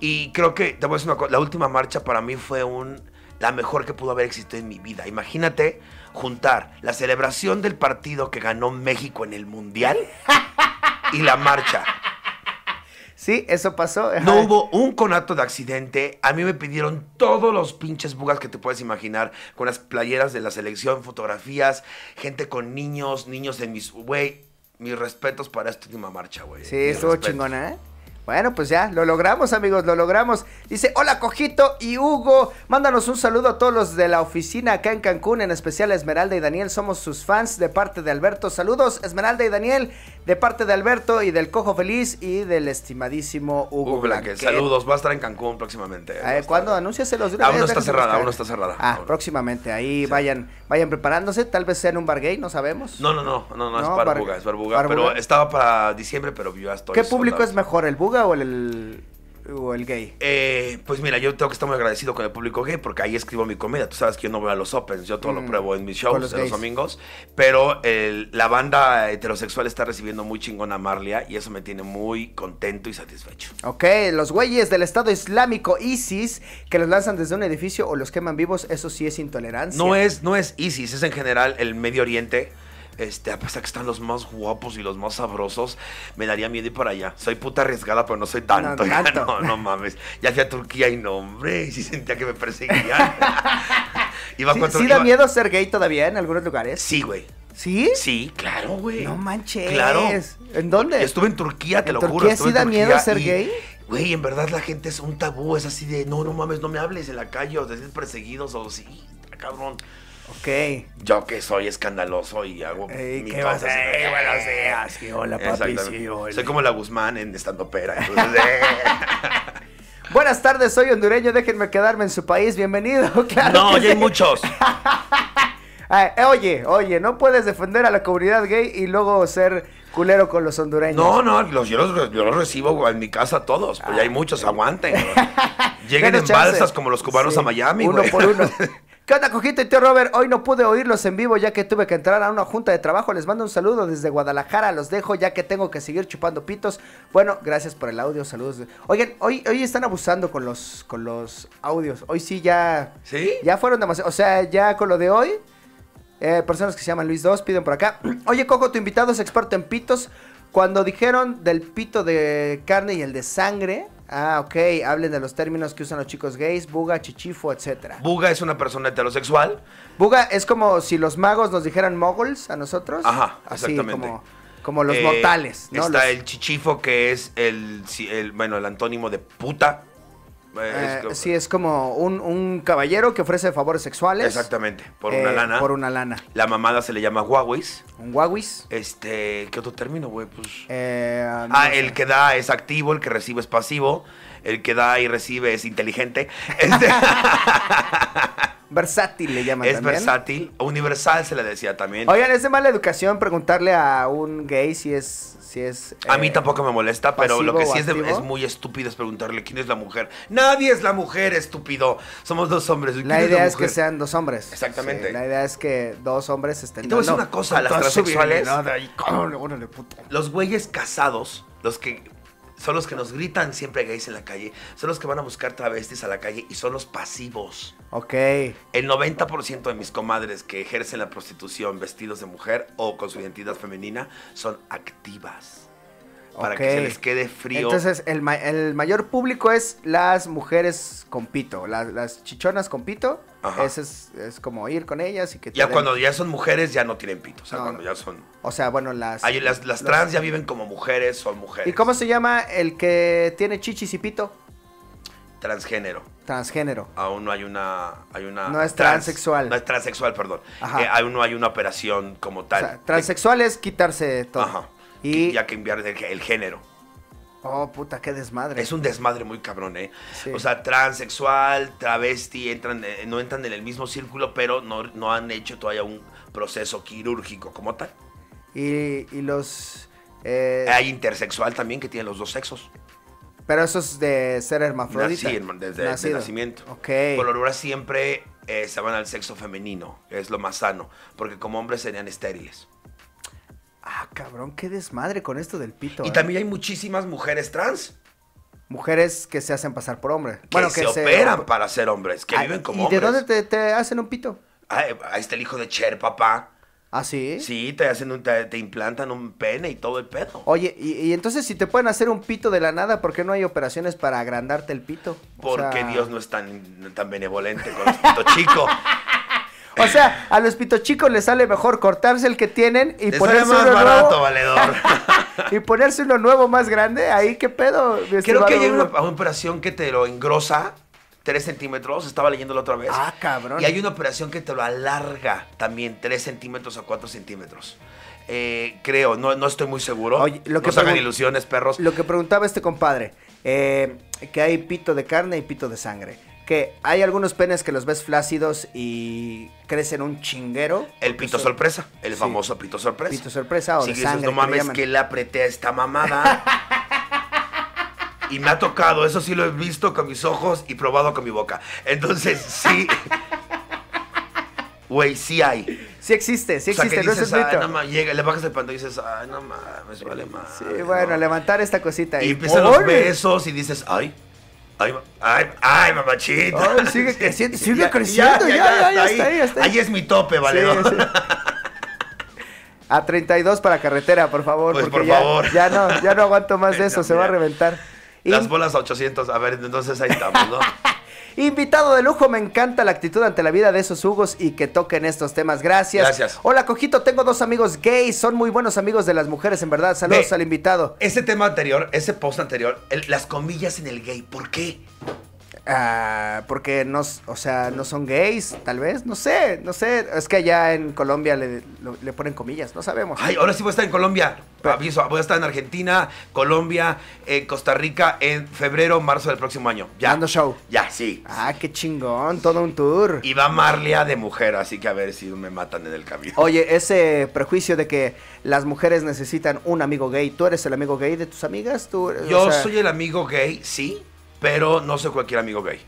Y creo que, te voy a decir una cosa, la última marcha para mí fue un, la mejor que pudo haber existido en mi vida. Imagínate juntar la celebración del partido que ganó México en el Mundial [LAUGHS] y la marcha. Sí, eso pasó. No hubo un conato de accidente. A mí me pidieron todos los pinches bugas que te puedes imaginar, con las playeras de la selección, fotografías, gente con niños, niños de mis... Güey, mis respetos para esta última marcha, güey. Sí, estuvo chingona, ¿eh? Bueno, pues ya, lo logramos, amigos, lo logramos. Dice, hola Cojito y Hugo, mándanos un saludo a todos los de la oficina acá en Cancún, en especial a Esmeralda y Daniel, somos sus fans de parte de Alberto. Saludos, Esmeralda y Daniel de parte de Alberto y del Cojo Feliz y del estimadísimo Hugo, Hugo Saludos, va a estar en Cancún próximamente. Eh, ¿Cuándo? anuncias? Aún, aún no está cerrada, aún no está cerrada. Ah, próximamente, ahí vayan vayan preparándose, tal vez sea en un bar gay, no sabemos. No, no, no, no, no, es para Buga, es para Buga, pero estaba para diciembre, pero vio hasta. ¿Qué público es mejor, el Buga o el o el gay? Eh, pues mira, yo tengo que estar muy agradecido con el público gay porque ahí escribo mi comida, Tú sabes que yo no veo a los opens, yo todo lo mm, pruebo en mis shows los en los domingos. Pero la banda heterosexual está recibiendo muy chingón a Marlia y eso me tiene muy contento y satisfecho. Ok, los güeyes del Estado Islámico ISIS que los lanzan desde un edificio o los queman vivos, eso sí es intolerancia. No es, no es ISIS, es en general el Medio Oriente. Este, a pesar que están los más guapos y los más sabrosos, me daría miedo ir para allá. Soy puta arriesgada, pero no soy [LAUGHS] tanto. No, no, mames. Ya fui a Turquía y no, hombre, y sentía que me perseguían. [LAUGHS] iba sí, da miedo ser gay todavía en algunos lugares? Sí, güey. ¿Sí? Sí, claro, güey. No manches. Claro. ¿En dónde? estuve en Turquía, te lo juro. sí da miedo ser gay? Güey, en verdad la gente es un tabú, es así de, no, no mames, no me hables en la calle o de perseguidos o sí, cabrón. Ok. Yo que soy escandaloso y hago Ey, mi Ey, buenos días. hola, papi. Sí, Soy como la Guzmán en estando pera. [LAUGHS] Eh. Buenas tardes, soy hondureño. Déjenme quedarme en su país. Bienvenido. [LAUGHS] no, hay muchos. [LAUGHS] Ah, eh, oye, oye, no puedes defender a la comunidad gay y luego ser culero con los hondureños. No, no, yo, los, recibo en mi casa todos, pues ya hay ah, muchos, aguanten. Lleguen en balsas como los cubanos a Miami. Uno por uno. ¿Qué onda, Cojito y tío Robert? Hoy no pude oírlos en vivo ya que tuve que entrar a una junta de trabajo. Les mando un saludo desde Guadalajara. Los dejo ya que tengo que seguir chupando pitos. Bueno, gracias por el audio. Saludos. Oigan, hoy, hoy están abusando con los, con los audios. Hoy sí ya. ¿Sí? Ya fueron demasiado. O sea, ya con lo de hoy. Eh, personas que se llaman Luis Dos piden por acá. [CLEARS THROAT] Oye, Coco, tu invitado es experto en pitos. Cuando dijeron del pito de carne y el de sangre Ah, ok. Hablen de los términos que usan los chicos gays, buga, chichifo, etcétera. Buga es una persona heterosexual. Buga es como si los magos nos dijeran moguls a nosotros. Ajá, exactamente. Así, como, los eh, mortales. ¿no? Está el chichifo que es el, el, bueno, el antónimo de puta. Eh, sí, es como un, caballero que ofrece favores sexuales. Exactamente, por una eh, lana. Por una lana. La mamada se le llama Huawei's. Un Huawei. Este, ¿qué otro término, güey? Pues, eh, ah, el que da es activo, el que recibe es pasivo, el que da y recibe es inteligente. [LAUGHS] Este, Versátil le llaman. Es versátil, universal se le decía también. Oigan, es de mala educación preguntarle a un gay si es. Si es a mí eh, tampoco me molesta, pero lo que sí es, muy estúpido es preguntarle quién es la mujer. Nadie es la mujer, estúpido. Somos dos hombres. la idea es, que sean dos hombres. Exactamente. la idea es que dos hombres estén. Y te voy una cosa, las transexuales. los güeyes casados, los que son los que nos gritan siempre gays en la calle, son los que van a buscar travestis a la calle y son los pasivos. Ok. El 90% de mis comadres que ejercen la prostitución vestidos de mujer o con su identidad femenina son activas para que se les quede frío. Entonces, el, mayor público es las mujeres con pito, las, chichonas con pito. es, como ir con ellas y que... Ya cuando ya son mujeres ya no tienen pito, o sea, cuando ya son... O sea, bueno, las... las, trans ya viven como mujeres, son mujeres. ¿Y cómo se llama el que tiene chichis y pito? Transgénero. Transgénero. Aún no hay una. Hay una no es transexual. No es transexual, perdón. Eh, aún no hay una operación como tal. O sea, transexual es quitarse todo. Ajá. Y ya que el, el género. Oh, puta, qué desmadre. Es un desmadre muy cabrón, ¿eh? O sea, transexual, travesti, entran, eh, no entran en el mismo círculo, pero no, no, han hecho todavía un proceso quirúrgico como tal. Y, y los... Eh, Hay intersexual también que tiene los dos sexos. Pero eso es de ser hermafrodita. Sí, desde el nacimiento. Ok. Por siempre eh, se van al sexo femenino, es lo más sano, porque como hombres serían estériles. Ah, cabrón, qué desmadre con esto del pito. Y ¿eh? también hay muchísimas mujeres trans. Mujeres que se hacen pasar por hombre. Que bueno, que se, operan para ser hombres, que ah, viven como hombres. ¿Y de dónde te, hacen un pito? Ah, eh, ahí está el hijo de Cher, papá. ¿Ah, sí? Sí, te hacen te, implantan un pene y todo el pedo. Oye, y, entonces si te pueden hacer un pito de la nada, ¿por qué no hay operaciones para agrandarte el pito? O Porque Dios no es tan, tan benevolente con el pito chico. [LAUGHS] O sea, a los pitochicos les sale mejor cortarse el que tienen y ponerse más barato, valedor. [LAUGHS] y ponerse uno nuevo más grande. Ahí, ¿qué pedo? Creo que hay una, operación que te lo engrosa. 3 centímetros, estaba leyendo la otra vez. Ah, cabrón. Y hay una operación que te lo alarga también 3 centímetros o 4 centímetros. Eh, creo, no, no, estoy muy seguro. No lo que hagan ilusiones, perros. Lo que preguntaba este compadre, eh, que hay pito de carne y pito de sangre que hay algunos penes que los ves flácidos y crecen un chinguero. El pito sorpresa, el famoso pito sorpresa. Pito sorpresa o sangre, dices, no mames que, le apreté a esta mamada. y me ha tocado, eso sí lo he visto con mis ojos y probado con mi boca. Entonces, sí. [LAUGHS] Güey, sí hay. Sí existe, sí existe, no es ah, llega, le bajas el panto y dices, ay, ah, no mames, vale más. Sí, bueno, levantar esta cosita. Y, y empiezan los besos y dices, ay. Ay, ay, ay, mamachita. sigue [LAUGHS] creciendo, sigue creciendo. Ya, está ahí, está ahí. es mi tope, vale. A 32 para carretera, por favor. Pues, por favor. Ya, no, ya no aguanto más de [LAUGHS] eso, se va a reventar. Las bolas a 800, a ver, entonces ahí estamos, ¿no? Invitado de lujo, me encanta la actitud ante la vida de esos Hugos y que toquen estos temas. Gracias. Gracias. Hola, Cojito, tengo dos amigos gays, son muy buenos amigos de las mujeres, en verdad. Saludos al invitado. Ese tema anterior, ese post anterior, las comillas en el gay, ¿por qué? Ah, porque no, o sea, no son gays, tal vez, no sé, no sé. Es que allá en Colombia le, ponen comillas, no sabemos. Ay, ahora sí voy a estar en Colombia. voy a estar en Argentina, Colombia, Costa Rica en febrero, marzo del próximo año. Ya. Dando show. Ya, sí. Ah, qué chingón, todo un tour. Y va Marlia de mujer, así que a ver si me matan en el camino. Oye, ese prejuicio de que las mujeres necesitan un amigo gay, ¿tú eres el amigo gay de tus amigas? ¿Tú, Yo soy el amigo gay, sí pero no soy cualquier amigo gay.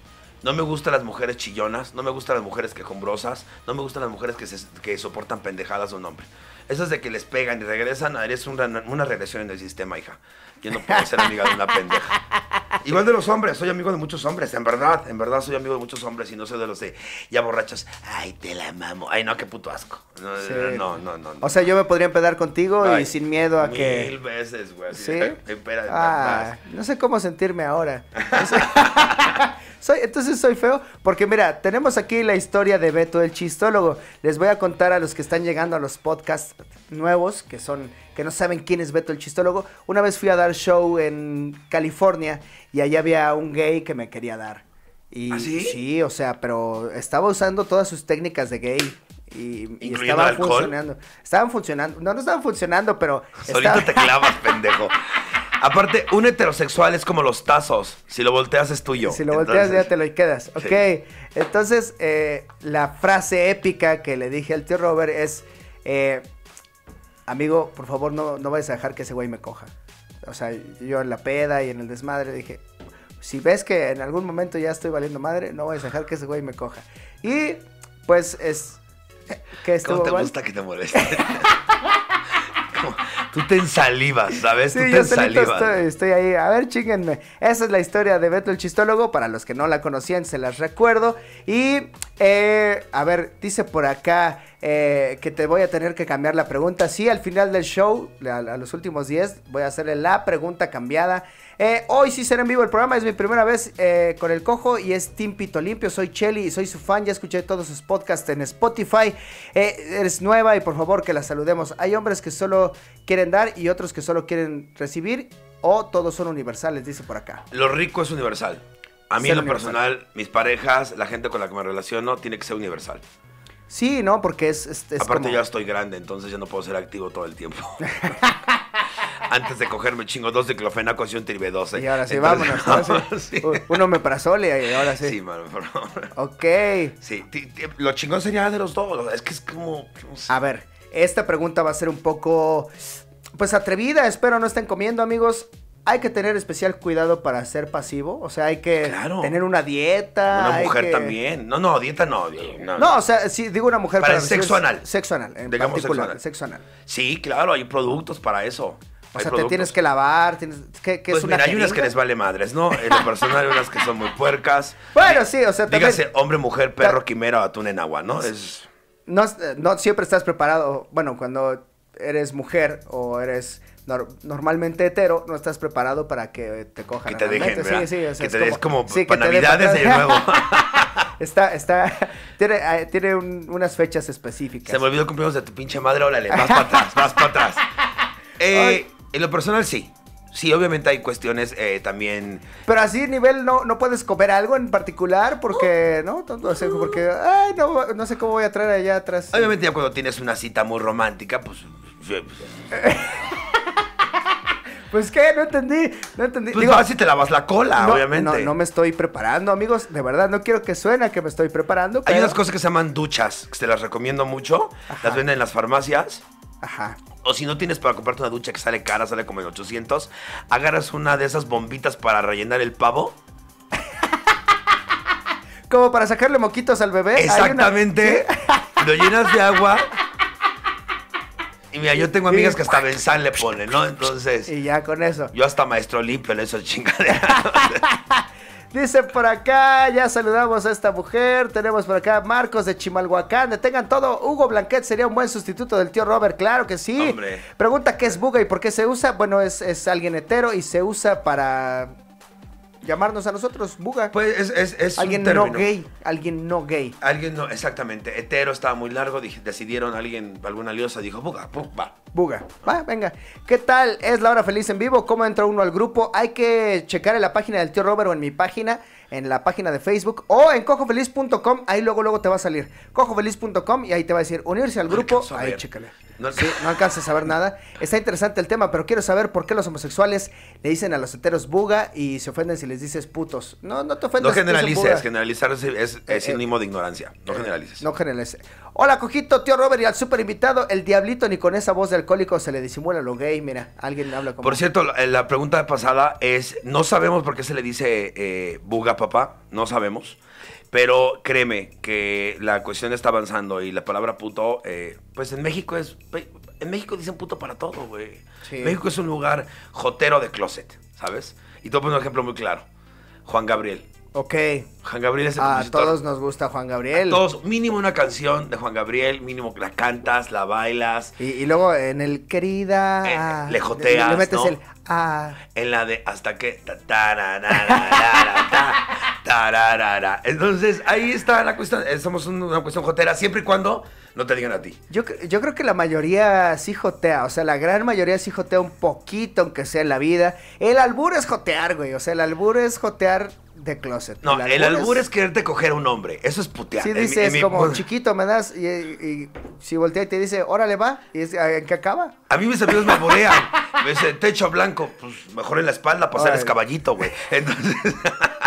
No me gustan las mujeres chillonas, no me gustan las mujeres quejumbrosas, no me gustan las mujeres que, soportan pendejadas de un hombre. es de que les pegan y regresan, eres una, una regresión en el sistema, hija. Yo no puedo ser amiga de una pendeja. [LAUGHS] Igual de los hombres, soy amigo de muchos hombres, en verdad, en verdad soy amigo de muchos hombres y no soy de los de ya borrachos, ay, te la mamo, ay, no, qué puto asco. No, no, no, no, O sea, yo me podría empedar contigo y sin miedo a que... Mil veces, güey. Sí. ah, no sé cómo sentirme ahora. [LAUGHS] entonces soy feo porque mira, tenemos aquí la historia de Beto el chistólogo. Les voy a contar a los que están llegando a los podcasts nuevos, que son que no saben quién es Beto el chistólogo. Una vez fui a dar show en California y allá había un gay que me quería dar. Y ¿Ah, sí? o sea, pero estaba usando todas sus técnicas de gay y, estaban funcionando. Estaban funcionando. No, no estaban funcionando, pero. [LAUGHS] Solito Ahorita te clavas, pendejo. [LAUGHS] Aparte, un heterosexual es como los tazos. Si lo volteas es tuyo. Si lo volteas ya te lo quedas. Ok. Entonces, eh, la frase épica que le dije al tío Robert es, eh, amigo, por favor no, no vayas a dejar que ese güey me coja. O sea, yo en la peda y en el desmadre dije, si ves que en algún momento ya estoy valiendo madre, no vayas a dejar que ese güey me coja. Y pues es... Eh, que ¿Cómo te gusta que te moleste? [LAUGHS] Tú te ensalivas, ¿sabes? Tú te yo Estoy, ahí. A ver, chíguenme. Esa es la historia de Beto el Chistólogo. Para los que no la conocían, se las recuerdo. Y, eh, a ver, dice por acá eh, que te voy a tener que cambiar la pregunta. Sí, al final del show, a, los últimos 10, voy a hacerle la pregunta cambiada. Eh, hoy sí será en vivo el programa. Es mi primera vez con el cojo y es Tim Pito Limpio. Soy Chelly y soy su fan. Ya escuché todos sus podcasts en Spotify. eres nueva y por favor que la saludemos. Hay hombres que solo quieren dar y otros que solo quieren recibir o todos son universales, dice por acá. Lo rico es universal. A mí en lo personal, mis parejas, la gente con la que me relaciono, tiene que ser universal. Sí, ¿no? Porque es... Aparte ya estoy grande, entonces ya no puedo ser activo todo el tiempo. [LAUGHS] Antes de cogerme chingo dos de clofenaco y un tribe Y ahora sí, vámonos. [LAUGHS] Uno me parasole y ahora sí. Sí, mano, por favor. Ok. Sí, lo chingón sería de los dos. Es que es como... A ver, esta pregunta va a ser un poco, pues atrevida, espero no estén comiendo amigos. Hay que tener especial cuidado para ser pasivo, o sea, hay que tener una dieta. Una mujer también. No, no, dieta no. No, o sea, sí, digo una mujer. Para, para el sexo anal. Sexo anal, en Digamos particular, sexo anal. Sí, claro, hay productos para eso. O sea, te tienes que lavar, tienes que, pues mira, hay unas que les vale madres, ¿no? En lo personal hay unas que son muy puercas. Bueno, sí, o sea, Dígase hombre, mujer, perro, quimera, atún en agua, ¿no? Es no, no siempre estás preparado, bueno, cuando eres mujer o eres normalmente hetero, no estás preparado para que te cojan. Que te dejen, sí, sí, que te es como, como sí, para navidades de nuevo. [LAUGHS] está, está, tiene, eh, tiene unas fechas específicas. Se me olvidó cumplirnos de tu pinche madre, órale, vas para atrás, vas para atrás. [LAUGHS] Eh, en lo personal sí, Sí, obviamente hay cuestiones eh, también. Pero así nivel no, no puedes comer algo en particular porque, uh. ¿no? porque, ay, no, sé cómo voy a traer allá atrás. Obviamente ya cuando tienes una cita muy romántica, pues... [LAUGHS] Pues qué, no entendí, no entendí. Pues Digo, así te lavas la cola, obviamente. No, no me estoy preparando, amigos. De verdad, no quiero que suene que me estoy preparando. Hay unas cosas que se llaman duchas, que te las recomiendo mucho. Las venden en las farmacias. Ajá. O si no tienes para comprarte una ducha que sale cara, sale como en 800, agarras una de esas bombitas para rellenar el pavo. como para sacarle moquitos al bebé. Exactamente. [LAUGHS] Lo llenas de agua. Y mira, yo tengo amigas que hasta benzán le ponen, ¿no? Entonces. Y ya con eso. Yo hasta maestro limpio eso eso [LAUGHS] Dice por acá, ya saludamos a esta mujer. Tenemos por acá Marcos de Chimalhuacán. Detengan todo. Hugo Blanquet sería un buen sustituto del tío Robert, claro que sí. Pregunta qué es buga y por qué se usa. Bueno, es, es alguien hetero y se usa para llamarnos a nosotros, buga. Pues es, es, es alguien un no gay, alguien no gay. Alguien no, exactamente. Hetero estaba muy largo, decidieron alguien, alguna liosa dijo, buga, va. Buga, va, venga. ¿Qué tal? Es Laura feliz en vivo, ¿cómo entra uno al grupo? Hay que checar en la página del tío Robert o en mi página, en la página de Facebook o en cojofeliz.com, ahí luego luego te va a salir. cojofeliz.com y ahí te va a decir unirse al grupo, ahí chécale. No, no alcanzas a saber nada. Está interesante el tema, pero quiero saber por qué los homosexuales le dicen a los heteros buga y se ofenden si les dices putos. No, no te ofendas. No generalices, generalizar es, es, eh, eh, sinónimo de ignorancia. No eh, generalices. No generalices. Hola, Cojito, tío Robert y al super invitado, el diablito ni con esa voz de alcohólico se le disimula lo gay. Mira, alguien habla como. Por cierto, la, pregunta pasada es: no sabemos por qué se le dice buga, papá. No sabemos. Pero créeme que la cuestión está avanzando y la palabra puto, eh, pues en México es. En México dicen puto para todo, güey. México es un lugar jotero de closet, ¿sabes? Y a poner un ejemplo muy claro: Juan Gabriel. Ok. Juan Gabriel es el A todos nos gusta Juan Gabriel. A todos, mínimo una canción de Juan Gabriel, mínimo la cantas, la bailas. Y, luego en el querida. Eh, le joteas. Le, metes el. Ah. En la de hasta que. Tararara. Entonces, ahí está la cuestión. Eh, somos una cuestión jotera, siempre y cuando no te digan a ti. Yo, creo que la mayoría sí jotea. O sea, la gran mayoría sí jotea un poquito, aunque sea en la vida. El albur es jotear, güey. O sea, el albur es jotear de closet. No, el albur, es... quererte coger a un hombre. Eso es putear. Sí, dices, es como chiquito, me das. Y, si voltea y te dice, órale, va. ¿Y es, ah, ¿En qué acaba? A mí mis amigos me bolean. [LAUGHS] me dicen, techo blanco. Pues mejor en la espalda pasar es caballito, güey. Entonces. [LAUGHS]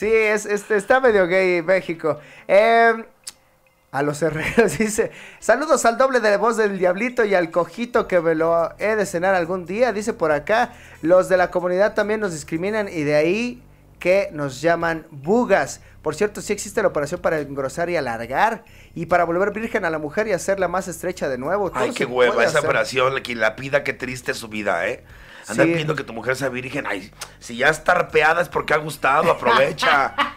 Sí, está medio gay México. Em, a los herreros [LAUGHS] dice, saludos al doble de voz del diablito y al cojito que me lo he de cenar algún día, dice por acá, los de la comunidad también nos discriminan y de ahí que nos llaman bugas. Por cierto, sí existe la operación para engrosar y alargar y para volver virgen a la mujer y hacerla más estrecha de nuevo. ay, qué hueva esa operación, quien la pida, qué triste su vida, ¿eh? Andar pidiendo que tu mujer sea virgen, ay, si ya está arpeada es porque ha gustado, aprovecha. [LAUGHS]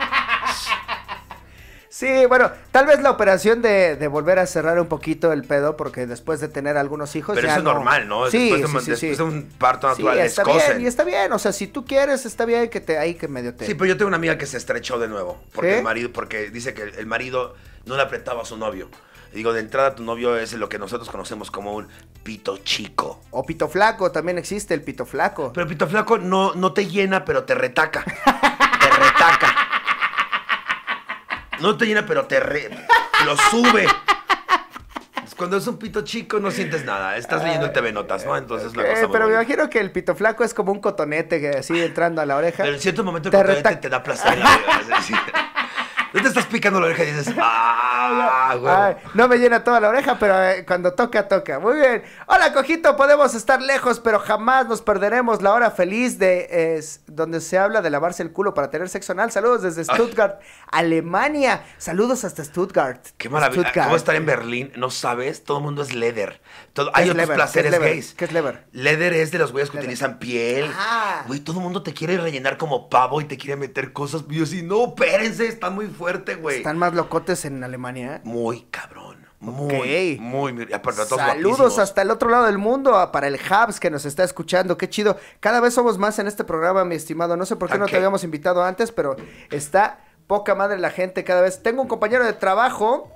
Sí, bueno, tal vez la operación de, volver a cerrar un poquito el pedo, porque después de tener algunos hijos. Pero eso es normal, ¿no? Sí, después, después de, un parto natural, está Bien, y está bien, o sea, si tú quieres, está bien que te ahí que medio te. Sí, pero yo tengo una amiga que se estrechó de nuevo, porque el marido, porque dice que el, marido no le apretaba a su novio. Digo, de entrada tu novio es lo que nosotros conocemos como un pito chico. O pito flaco, también existe el pito flaco. Pero pito flaco no, no te llena, pero te retaca. [LAUGHS] te retaca. No te llena, pero te lo sube. Cuando es un pito chico no sientes nada, estás leyendo ah, TV Notas, ¿no? Entonces la cosa Pero me imagino que el pito flaco es como un cotonete que así entrando a la oreja. Pero en cierto momento el cotonete te da placer. ¿eh? [LAUGHS] No te estás picando la oreja y dices, ¡ah, no me llena toda la oreja, pero eh, cuando toca, toca. Muy bien. Hola, Cojito, podemos estar lejos, pero jamás nos perderemos la hora feliz de es donde se habla de lavarse el culo para tener sexo anal. Saludos desde Stuttgart, Alemania. Saludos hasta Stuttgart. Qué maravilla. ¿Cómo estar en Berlín? No sabes, todo el mundo es leather. hay otros placeres gays. ¿Qué es leather? Leather es de los güeyes que utilizan piel. Güey, todo el mundo te quiere rellenar como pavo y te quiere meter cosas. Y yo así, no, espérense, están muy fuerte están más locotes en Alemania. Muy cabrón. Muy, muy, Saludos hasta el otro lado del mundo ah, para el Habs que nos está escuchando. Qué chido. Cada vez somos más en este programa, mi estimado. No sé por qué no te habíamos invitado antes, pero está poca madre la gente cada vez. Tengo un compañero de trabajo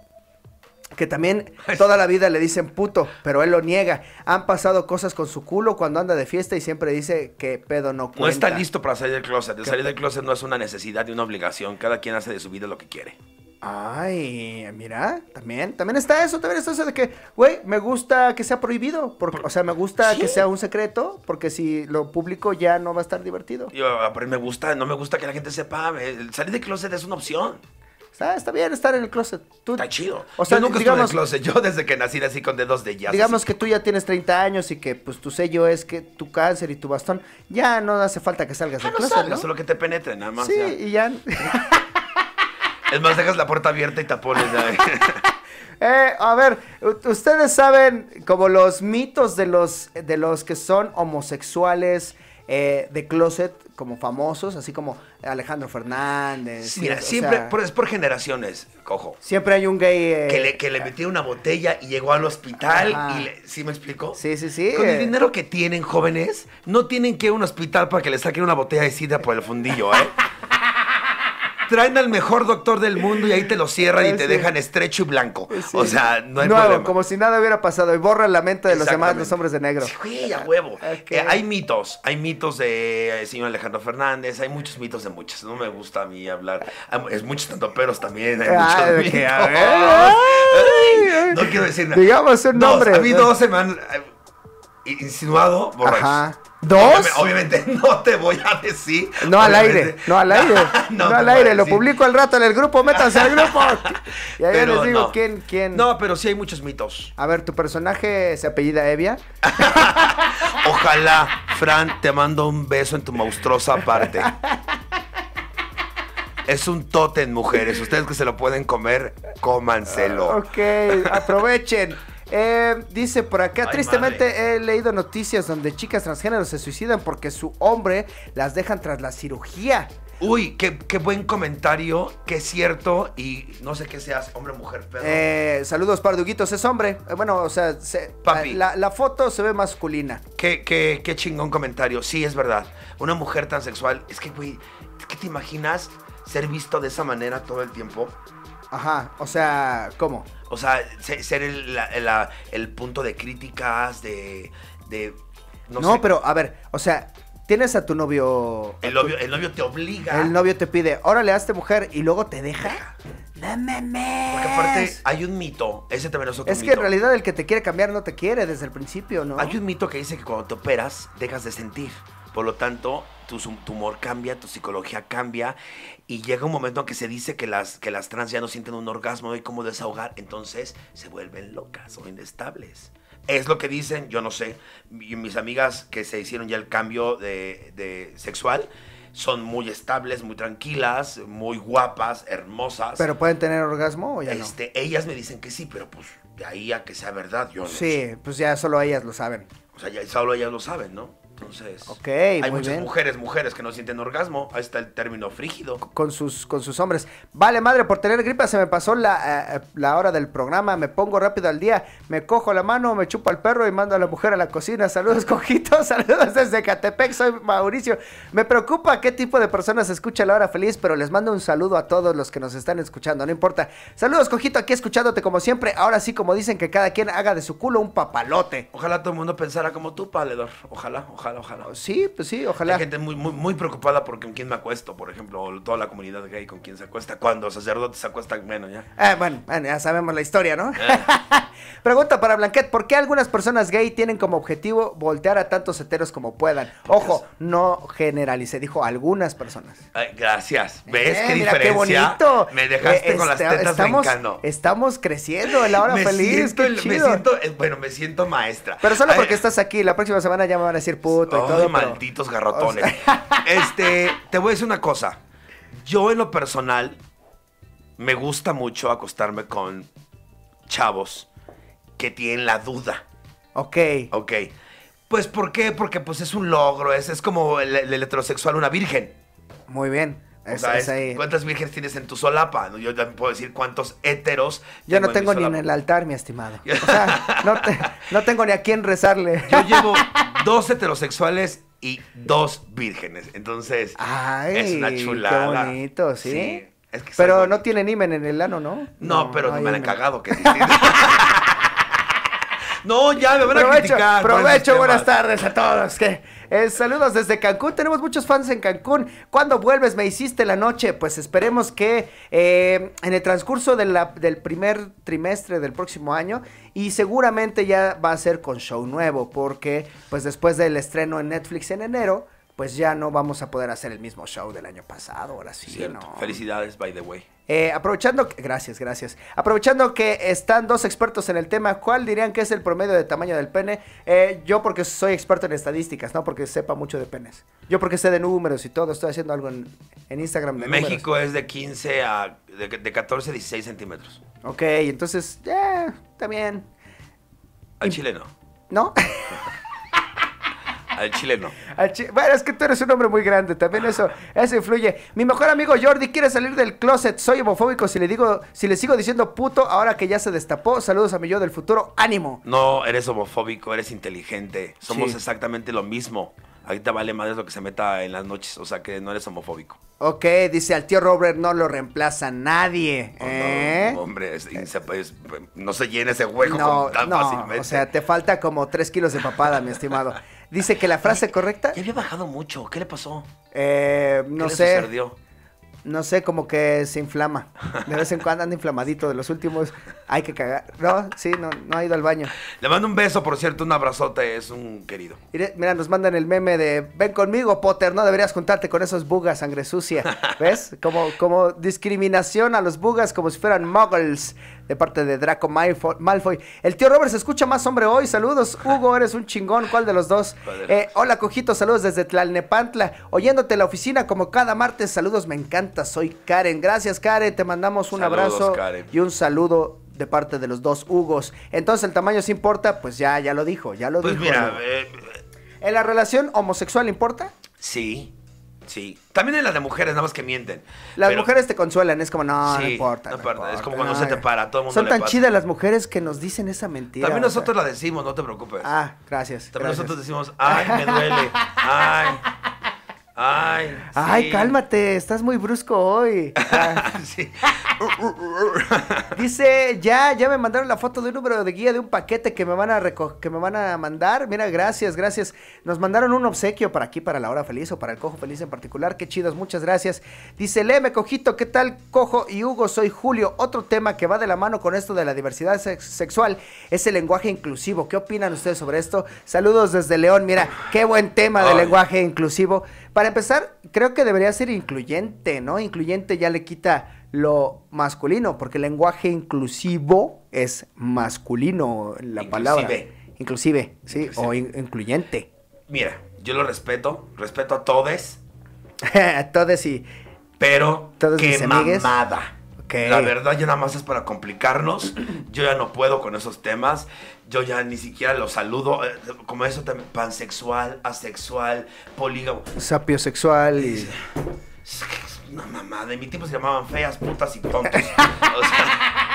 que también [LAUGHS] toda la vida le dicen puto, pero él lo niega. Han pasado cosas con su culo cuando anda de fiesta y siempre dice que pedo no cuenta. No está listo para salir del closet. salir del closet no es una necesidad ni una obligación. Cada quien hace de su vida lo que quiere. Ay, mira, también, también está eso, también está eso de que, güey, me gusta que sea prohibido, porque, o sea, me gusta que sea un secreto, porque si lo público ya no va a estar divertido. Yo, ah, pero me gusta, no me gusta que la gente sepa, eh, el salir de closet es una opción. Está, bien estar en el closet. está chido. O sea, yo nunca digamos, en el closet. Yo desde que nací así con dedos de jazz. Digamos que tú ya tienes 30 años y que pues tu sello es que tu cáncer y tu bastón. Ya no hace falta que salgas ah, del closet. ¿no? Solo que te penetren. nada más. Sí, y ya. [LAUGHS] es más, dejas la puerta abierta y tapones. [LAUGHS] Eh, a ver, ustedes saben como los mitos de los, de los que son homosexuales, eh, de closet como famosos, así como Alejandro Fernández. mira, siempre, por, es por generaciones, cojo. Siempre hay un gay. Eh, que le, que le metió una botella y llegó al hospital y le, ¿sí me explicó? Sí, sí, sí. Con el dinero que tienen jóvenes, no tienen que ir a un hospital para que le saquen una botella de sidra por el fundillo, ¿eh? [LAUGHS] traen al mejor doctor del mundo y ahí te lo cierran y te dejan estrecho y blanco. O sea, no hay no, como si nada hubiera pasado y borra la mente de los demás, los hombres de negro. Sí, huevo. Eh, hay mitos, hay mitos de eh, señor Alejandro Fernández, hay muchos mitos de muchas. No me gusta a mí hablar. Es muchos tantoperos también, hay muchos no quiero decir nada. Digamos un nombre. Dos, a dos se eh, insinuado borracho. Ajá. ¿Dos? Obviamente, [LAUGHS] no te voy a decir. No al aire, no al aire. [LAUGHS] no, al aire, lo publico al rato en el grupo, métanse al grupo. [LAUGHS] Y ahí les digo quién, quién. No, pero sí hay muchos mitos. A ver, ¿tu personaje se apellida Evia? Ojalá, Fran, te mando un beso en tu monstruosa parte. Es un tótem, mujeres. Ustedes que se lo pueden comer, cómanselo. Ok, aprovechen. Eh, dice por acá, tristemente he leído noticias donde chicas transgénero se suicidan porque su hombre las dejan tras la cirugía. Uy, qué, buen comentario, qué cierto y no sé qué seas, hombre o mujer, pero... Eh, saludos, parduguitos, es hombre. Eh, bueno, o sea, la, foto se ve masculina. Qué, qué, qué chingón comentario, sí, es verdad. Una mujer transexual, es que, güey, ¿qué te imaginas ser visto de esa manera todo el tiempo. Ajá, o sea, ¿cómo? O sea, ser el, punto de críticas, de... de no, no pero a ver, o sea, tienes a tu novio... El, novio... el novio te obliga. El novio te pide, órale hazte mujer y luego te deja. No Porque aparte hay un mito, ese temeroso es Es que en realidad el que te quiere cambiar no te quiere desde el principio, ¿no? Hay un mito que dice que cuando te operas dejas de sentir. Por lo tanto, tu, tumor cambia, tu psicología cambia y llega un momento en que se dice que las, que las trans ya no sienten un orgasmo y cómo desahogar, entonces se vuelven locas o inestables. Es lo que dicen, yo no sé. Mis amigas que se hicieron ya el cambio de, sexual son muy estables, muy tranquilas, muy guapas, hermosas. ¿Pero pueden tener orgasmo o ya este, no? Ellas me dicen que sí, pero pues de ahí a que sea verdad, yo Sí, pues ya solo ellas lo saben. O sea, ya solo ellas lo saben, ¿no? Entonces, hay muchas mujeres, mujeres que no sienten orgasmo. Ahí está el término frígido. Con sus, con sus hombres. Vale, madre, por tener gripa se me pasó eh, eh, la, hora del programa. Me pongo rápido al día. Me cojo la mano, me chupo al perro y mando a la mujer a la cocina. Saludos, [LAUGHS] cojito Saludos desde Catepec. Soy Mauricio. Me preocupa qué tipo de personas escucha la hora feliz, pero les mando un saludo a todos los que nos están escuchando. No importa. Saludos, cojito, aquí escuchándote como siempre. Ahora sí, como dicen que cada quien haga de su culo un papalote. Ojalá todo el mundo pensara como tú, paledor. Ojalá, ojalá ojalá, ojalá. Sí, pues sí, ojalá. Hay gente muy, muy, preocupada por con quién me acuesto, por ejemplo, toda la comunidad gay con quién se acuesta, cuando sacerdotes se acuestan, menos, ya. Eh, bueno, ya sabemos la historia, ¿no? Eh. [LAUGHS] Pregunta para Blanquet, ¿por qué algunas personas gay tienen como objetivo voltear a tantos heteros como puedan? Ojo, no generalice, dijo algunas personas. gracias. Eh, ¿Ves qué diferencia? bonito. Me dejaste con las este, tetas estamos, Estamos creciendo en la hora [LAUGHS] feliz. chido. Me siento, bueno, me siento maestra. Pero solo porque estás aquí, la próxima semana ya me van a decir, pum Oh, Todos malditos garrotones. [LAUGHS] Este, te voy a decir una cosa. Yo en lo personal me gusta mucho acostarme con chavos que tienen la duda. Ok. Ok. Pues ¿por qué? Porque pues es un logro, es, es como el, el heterosexual una virgen. Muy bien. ¿Cuántas vírgenes tienes en tu solapa? Yo también puedo decir cuántos héteros. Yo no tengo ni en el altar, mi estimado. O sea, no, tengo ni a quién rezarle. Yo llevo dos heterosexuales y dos vírgenes. Entonces, es una chulada. Qué bonito, sí. pero no tiene imen en el ano, ¿no? No, pero no, me han cagado que [LAUGHS] No, ya me van a criticar. Pues, provecho, este buenas tardes a todos. Eh, saludos desde Cancún. Tenemos muchos fans en Cancún. ¿Cuándo vuelves? Me hiciste la noche. Pues esperemos que eh, en el transcurso del primer trimestre del próximo año y seguramente ya va a ser con show nuevo porque pues después del estreno en Netflix en enero pues ya no vamos a poder hacer el mismo show del año pasado, ahora sí. Cierto. Felicidades, by the way. Eh, aprovechando, gracias, gracias. Aprovechando que están dos expertos en el tema, ¿cuál dirían que es el promedio de tamaño del pene? Eh, yo porque soy experto en estadísticas, no porque sepa mucho de penes. Yo porque sé de números y todo, estoy haciendo algo en, Instagram de México es de 15 a, de, 14 a 16 centímetros. Ok, entonces, ya, también. Al chileno. ¿No? [LAUGHS] Al chileno. es que tú eres un hombre muy grande, también eso, eso influye. Mi mejor amigo Jordi quiere salir del closet, soy homofóbico, si le digo, si le sigo diciendo puto, ahora que ya se destapó, saludos a mi yo del futuro, ánimo. No, eres homofóbico, eres inteligente, somos exactamente lo mismo. Ahorita vale más lo que se meta en las noches, o sea que no eres homofóbico. Ok, dice al tío Robert no lo reemplaza nadie. Oh, ¿eh? hombre, no se llena ese hueco tan no, fácilmente. O sea, te falta como tres kilos de papada, mi estimado. [LAUGHS] Dice que la frase correcta. Ya había bajado mucho. ¿Qué le pasó? Eh, no sé. No sé, como que se inflama. De vez en cuando anda inflamadito. De los últimos hay que cagar. No, sí, no, no ha ido al baño. Le mando un beso, por cierto, un abrazote, es un querido. Mira, nos mandan el meme de ven conmigo, Potter, no deberías juntarte con esos bugas, sangre sucia. [LAUGHS] ¿Ves? Como, como discriminación a los bugas como si fueran muggles de parte de Draco Malfoy. El tío Robert se escucha más hombre hoy. Saludos, [LAUGHS] Hugo, eres un chingón. ¿Cuál de los dos? Eh, hola, Cojito, saludos desde Tlalnepantla. Oyéndote en la oficina como cada martes. Saludos, me encanta, soy Karen. Gracias, Karen. Te mandamos un abrazo Karen. y un saludo de parte de los dos Hugos. Entonces, el tamaño sí importa, pues ya, ya lo dijo, ya lo pues dijo. Eh, ¿En la relación homosexual importa? Sí. Sí, también en las de mujeres, nada más que mienten. Las mujeres te consuelan, es como, no, no, importa, no, es como cuando se te para, todo el mundo. Son tan chidas las mujeres que nos dicen esa mentira. También nosotros la decimos, no te preocupes. Ah, gracias. También nosotros decimos, ay, me duele, [LAUGHS] ay. Ay, Ay, cálmate, estás muy brusco hoy. [LAUGHS] Dice, ya, ya me mandaron la foto de un número de guía de un paquete que me van a que me van a mandar. Mira, gracias, gracias. Nos mandaron un obsequio para aquí, para la hora feliz o para el cojo feliz en particular. Qué chidos, muchas gracias. Dice, Leme, cojito, ¿qué tal, cojo y Hugo? Soy Julio. Otro tema que va de la mano con esto de la diversidad sexual es el lenguaje inclusivo. ¿Qué opinan ustedes sobre esto? Saludos desde León. Mira, qué buen tema de lenguaje inclusivo. Para empezar, creo que debería ser incluyente, ¿no? Incluyente ya le quita lo masculino, porque el lenguaje inclusivo es masculino, la palabra. Inclusive. Inclusive, sí, o incluyente. Mira, yo lo respeto, respeto a todes. [LAUGHS] a todes y... Pero todos qué mamada. La verdad ya nada más es para complicarnos. Yo ya no puedo con esos temas. Yo ya ni siquiera los saludo. Eh, como eso también, pansexual, asexual, polígamo. Sapiosexual y... Una mamá de mi tipo se llamaban feas, putas y tontos. [LAUGHS] O sea...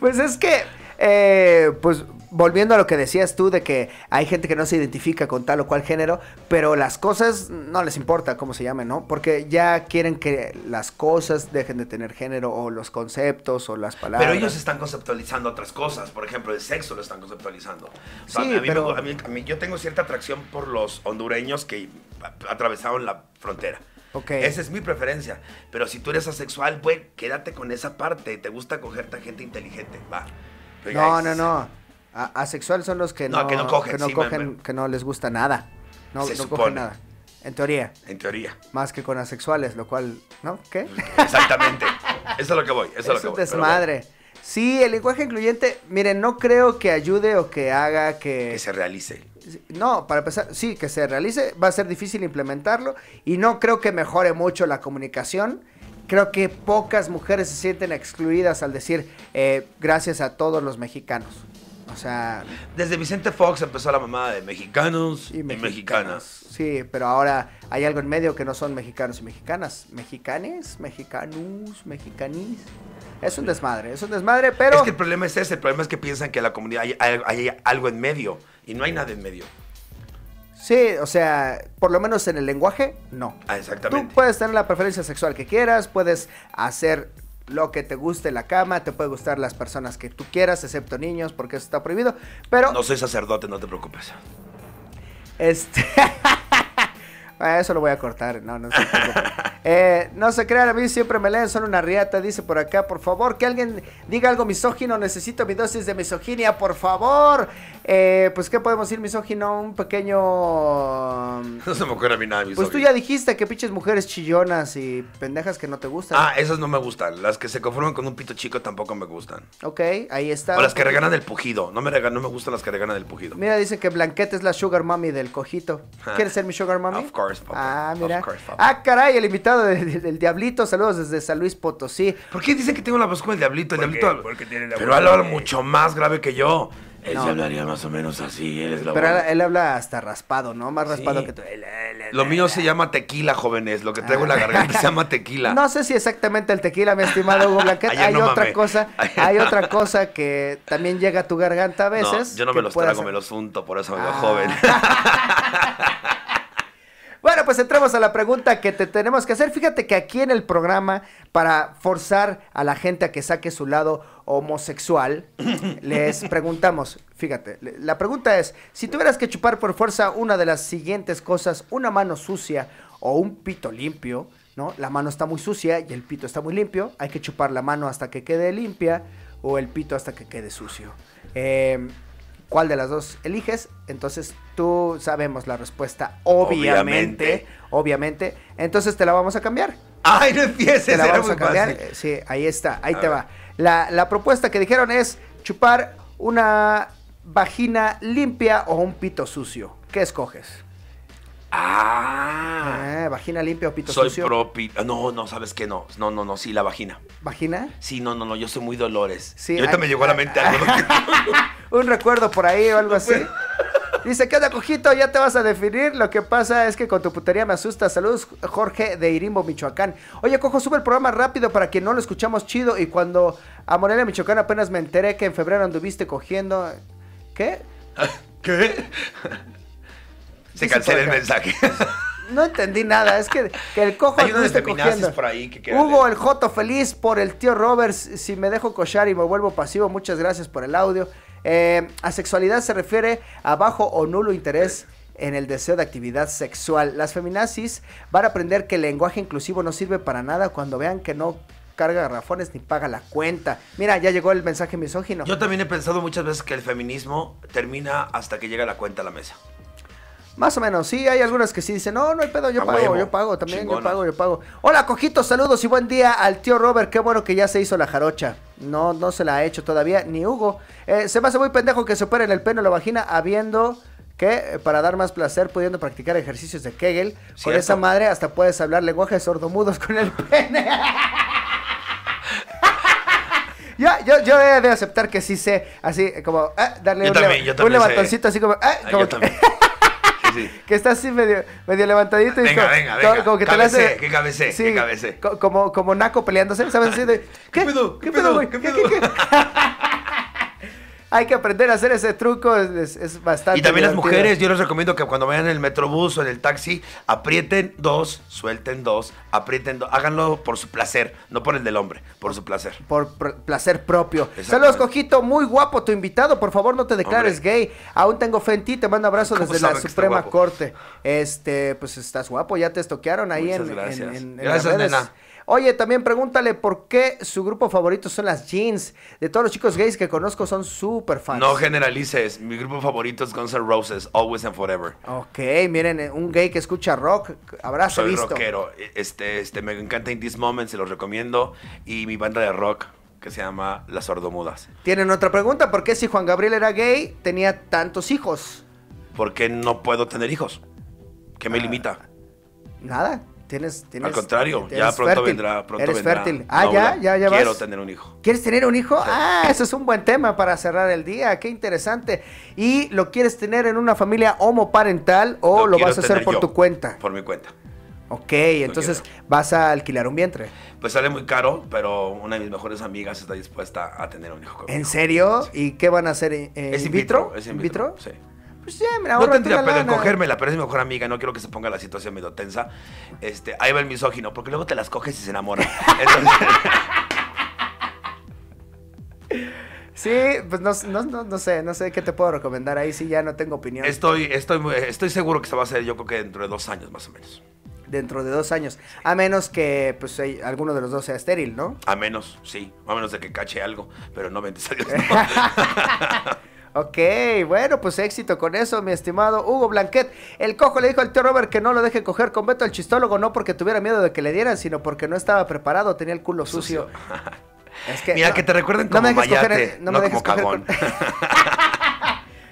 Pues es que, eh, pues volviendo a lo que decías tú de que hay gente que no se identifica con tal o cual género, pero las cosas no les importa cómo se llamen, ¿no? Porque ya quieren que las cosas dejen de tener género o los conceptos o las palabras. Pero ellos están conceptualizando otras cosas, por ejemplo, el sexo lo están conceptualizando. sí, a mí, pero... yo tengo cierta atracción por los hondureños que atravesaron la frontera. Okay. Esa es mi preferencia. Pero si tú eres asexual, güey, quédate con esa parte. Te gusta coger a gente inteligente. Va. No, no, no. A asexual son los que no, cogen, que no, les gusta nada. No, Se cogen nada. En teoría. En teoría. Más que con asexuales, lo cual, ¿no? ¿Qué? Exactamente. eso es lo que voy. Eso es, lo que un desmadre. Sí, el lenguaje incluyente, miren, no creo que ayude o que haga que... Que se realice. No, para empezar, sí, que se realice, va a ser difícil implementarlo y no creo que mejore mucho la comunicación. Creo que pocas mujeres se sienten excluidas al decir eh, gracias a todos los mexicanos. O sea. Desde Vicente Fox empezó la mamada de mexicanos y, mexicanas. Sí, pero ahora hay algo en medio que no son mexicanos y mexicanas. Mexicanes, mexicanos, ¿Mexicanis? Es un desmadre, es un desmadre, pero. Es que el problema es ese, el problema es que piensan que la comunidad hay, algo en medio y no hay nada en medio. Sí, o sea, por lo menos en el lenguaje, no. Ah, exactamente. Tú puedes tener la preferencia sexual que quieras, puedes hacer lo que te guste la cama, te puede gustar las personas que tú quieras, excepto niños, porque eso está prohibido. Pero. No soy sacerdote, no te preocupes. Este. [LAUGHS] Ah, eso lo voy a cortar, no, no se eh, no se crean, a mí siempre me leen, son una riata, dice por acá, por favor, que alguien diga algo misógino, necesito mi dosis de misoginia, por favor. Eh, pues, ¿qué podemos decir, misógino? Un pequeño. Um, no se me ocurre a nada, Pues tú ya dijiste que pinches mujeres chillonas y pendejas que no te gustan. Ah, esas no me gustan. Las que se conforman con un pito chico tampoco me gustan. Ok, ahí está. O las que reganan el pujido. No me, me gustan las que reganan el pujido. Mira, dice que Blanquete es la sugar mommy del cojito. Ah. ¿Quieres ser mi sugar mommy? Of course, Ah, mira. Ah, caray, el invitado del Diablito. Saludos desde San Luis Potosí. ¿Por qué dice que tengo la voz como el Diablito? El Diablito. tiene la Pero habla mucho más grave que yo. Él hablaría más o menos así, él es la Pero él, habla hasta raspado, ¿no? Más raspado que tú. Lo mío se llama tequila, jóvenes. Lo que traigo en la garganta se llama tequila. No sé si exactamente el tequila, mi estimado Hugo Blanquet. [LAUGHS] hay otra cosa, [LAUGHS] hay otra cosa que también llega a tu garganta a veces. No, yo no me los trago, me los unto, por eso me veo ah. joven. [LAUGHS] Bueno, pues entramos a la pregunta que te tenemos que hacer. Fíjate que aquí en el programa, para forzar a la gente a que saque su lado homosexual, [COUGHS] les preguntamos, fíjate, la pregunta es, si tuvieras que chupar por fuerza una de las siguientes cosas, una mano sucia o un pito limpio, ¿no? La mano está muy sucia y el pito está muy limpio, hay que chupar la mano hasta que quede limpia o el pito hasta que quede sucio. Em, ¿Cuál de las dos eliges? Entonces Tú sabemos la respuesta, obviamente. Obviamente. Entonces te la vamos a cambiar. Ay, no empieces. Te la vamos a cambiar. Sí, ahí está, ahí te va. La, la propuesta que dijeron es chupar una vagina limpia o un pito sucio. ¿Qué escoges? Ah, ah vagina limpia o pito sucio. Soy No, no, sabes que no. No, no, no, sí, la vagina. ¿Vagina? Sí, no, no, no, yo soy muy dolores. Sí, ahorita me llegó a la mente algo. [LAUGHS] un recuerdo por ahí o algo así. Dice, ¿qué anda cojito? Ya te vas a definir. Lo que pasa es que con tu putería me asusta. Saludos, Jorge de Irimbo, Michoacán. Oye, cojo, sube el programa rápido para quien no lo escuchamos chido. Y cuando a Morelia, Michoacán, apenas me enteré que en febrero anduviste cogiendo. ¿Qué? Ah, ¿Qué? [LAUGHS] Se cancela el mensaje. [LAUGHS] No entendí nada, es que, el cojo Hay cogiendo. por ahí Hugo el Joto feliz por el tío Roberts, si me dejo cochar y me vuelvo pasivo, muchas gracias por el audio. Eh, asexualidad se refiere a bajo o nulo interés en el deseo de actividad sexual. Las feminazis van a aprender que el lenguaje inclusivo no sirve para nada cuando vean que no carga garrafones ni paga la cuenta. Mira, ya llegó el mensaje misógino. Yo también he pensado muchas veces que el feminismo termina hasta que llega la cuenta a la mesa. Más o menos, sí, hay algunas que sí dicen, no, no hay pedo, yo pago, yo pago, también yo pago, yo pago. Hola, cojito saludos y buen día al tío Robert, qué bueno que ya se hizo la jarocha. No, no se la ha hecho todavía, ni Hugo. Eh, se me hace muy pendejo que se En el pene o la vagina habiendo que eh, para dar más placer pudiendo practicar ejercicios de Kegel. Con esa madre hasta puedes hablar lenguajes sordomudos con el pene. [LAUGHS] Yo, yo, yo, he de aceptar que sí sé, así como, eh, darle un, levantoncito así como, eh, ah, como también. [LAUGHS] sí. que está así medio, medio levantadito. Y venga, como, venga, venga. Como que cabecé, te le hace. Que cabecé, sí, que cabecé. Como, como naco peleándose, ¿sabes? Así de. ¿Qué, ¿Qué pedo? ¿Qué, pedo, güey? ¿Qué, pedo? ¿Qué, qué, [LAUGHS] qué? hay que aprender a hacer ese truco, es, es bastante. Y también las mujeres, yo les recomiendo que cuando vayan en el metrobús o en el taxi, aprieten dos, suelten dos, aprieten dos, háganlo por su placer, no por el del hombre, por su placer. Por placer propio. Saludos, Cojito, muy guapo tu invitado, por favor no te declares gay, aún tengo fe en ti, te mando abrazos desde la Suprema Corte. Este, pues estás guapo, ya te estoquearon ahí en, gracias. en, gracias, Nena. Oye, también pregúntale por qué su grupo favorito son las jeans. De todos los chicos gays que conozco son súper fans. No generalices. Mi grupo favorito es Guns N' Roses, Always and Forever. Ok, miren, eh, un gay que escucha rock, abrazo. Soy visto. rockero. E, este, este, me encanta In This Moment, se los recomiendo. Y mi banda de rock que se llama Las Sordomudas. Tienen otra pregunta, ¿por qué si Juan Gabriel era gay tenía tantos hijos? ¿Por qué no puedo tener hijos? ¿Qué me ah, limita? Nada tienes, Al contrario, ya pronto vendrá, eres fértil. Ah, ya, ya, ya, vas. Quiero tener un hijo. ¿Quieres tener un hijo? Ah, eso es un buen tema para cerrar el día, qué interesante. ¿Y lo quieres tener en una familia homoparental o lo, vas a hacer por tu cuenta? Por mi cuenta. Ok, entonces vas a alquilar un vientre. Pues sale muy caro, pero una de mis mejores amigas está dispuesta a tener un hijo conmigo. ¿En serio? ¿Y qué van a hacer? es in ¿Es in vitro? In vitro? Sí pues No tendría pedo en cogérmela, pero es mi mejor amiga, no quiero que se ponga la situación medio tensa. Este, ahí va el misógino, porque luego te las coges y se enamora. [LAUGHS] Sí, pues no, sé, no sé qué te puedo recomendar. Ahí sí ya no tengo opinión. Estoy, estoy, estoy seguro que se va a hacer, yo creo que dentro de dos años más o menos. Dentro de dos años. A menos que pues alguno de los dos sea estéril, ¿no? A menos, sí. A menos de que cache algo. Pero no me a [LAUGHS] Ok, bueno, pues éxito con eso, mi estimado Hugo Blanquet. El cojo le dijo al tío Robert que no lo deje coger con Beto el chistólogo, no porque tuviera miedo de que le dieran, sino porque no estaba preparado, tenía el culo sucio. [LAUGHS] Es Mira, que te recuerden como no me no,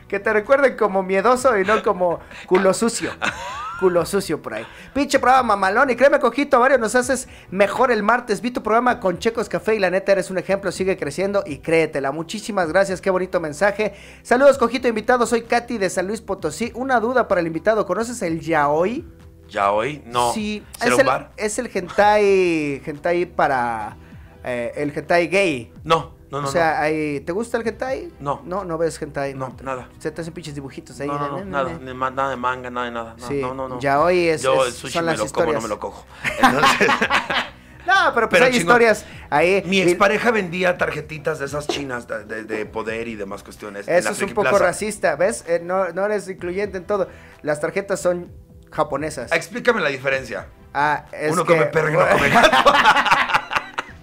que te recuerden como miedoso y no como culo sucio. [LAUGHS] culo sucio por ahí. Pinche programa mamalón. Y créeme, Cojito, varios nos haces mejor el martes. Vi tu programa con Checos Café y la neta eres un ejemplo. Sigue creciendo y créetela. Muchísimas gracias. Qué bonito mensaje. Saludos, Cojito invitado. Soy Katy de San Luis Potosí. Una duda para el invitado. ¿Conoces el yaoi? ¿Yaoi? No. Sí. ¿Es el, bar? es el hentai, hentai para... Eh, el hentai gay. No. No, no, o sea, ahí ¿te gusta el hentai? No. No, no ves hentai. No, nada. Se te hacen pinches dibujitos ahí. nada, nada de manga, nada de nada. Sí. No, no, no. Ya hoy es, Yo el sushi me lo como, no me lo cojo. [LAUGHS] no, pero pues pero hay historias ahí. Mi expareja vendía tarjetitas de esas chinas de, poder y demás cuestiones. Eso es un poco racista, ¿ves? Eh, no, no eres incluyente en todo. Las tarjetas son japonesas. Explícame la diferencia. Ah, es Uno que... come perro y no come gato. [LAUGHS] [LAUGHS]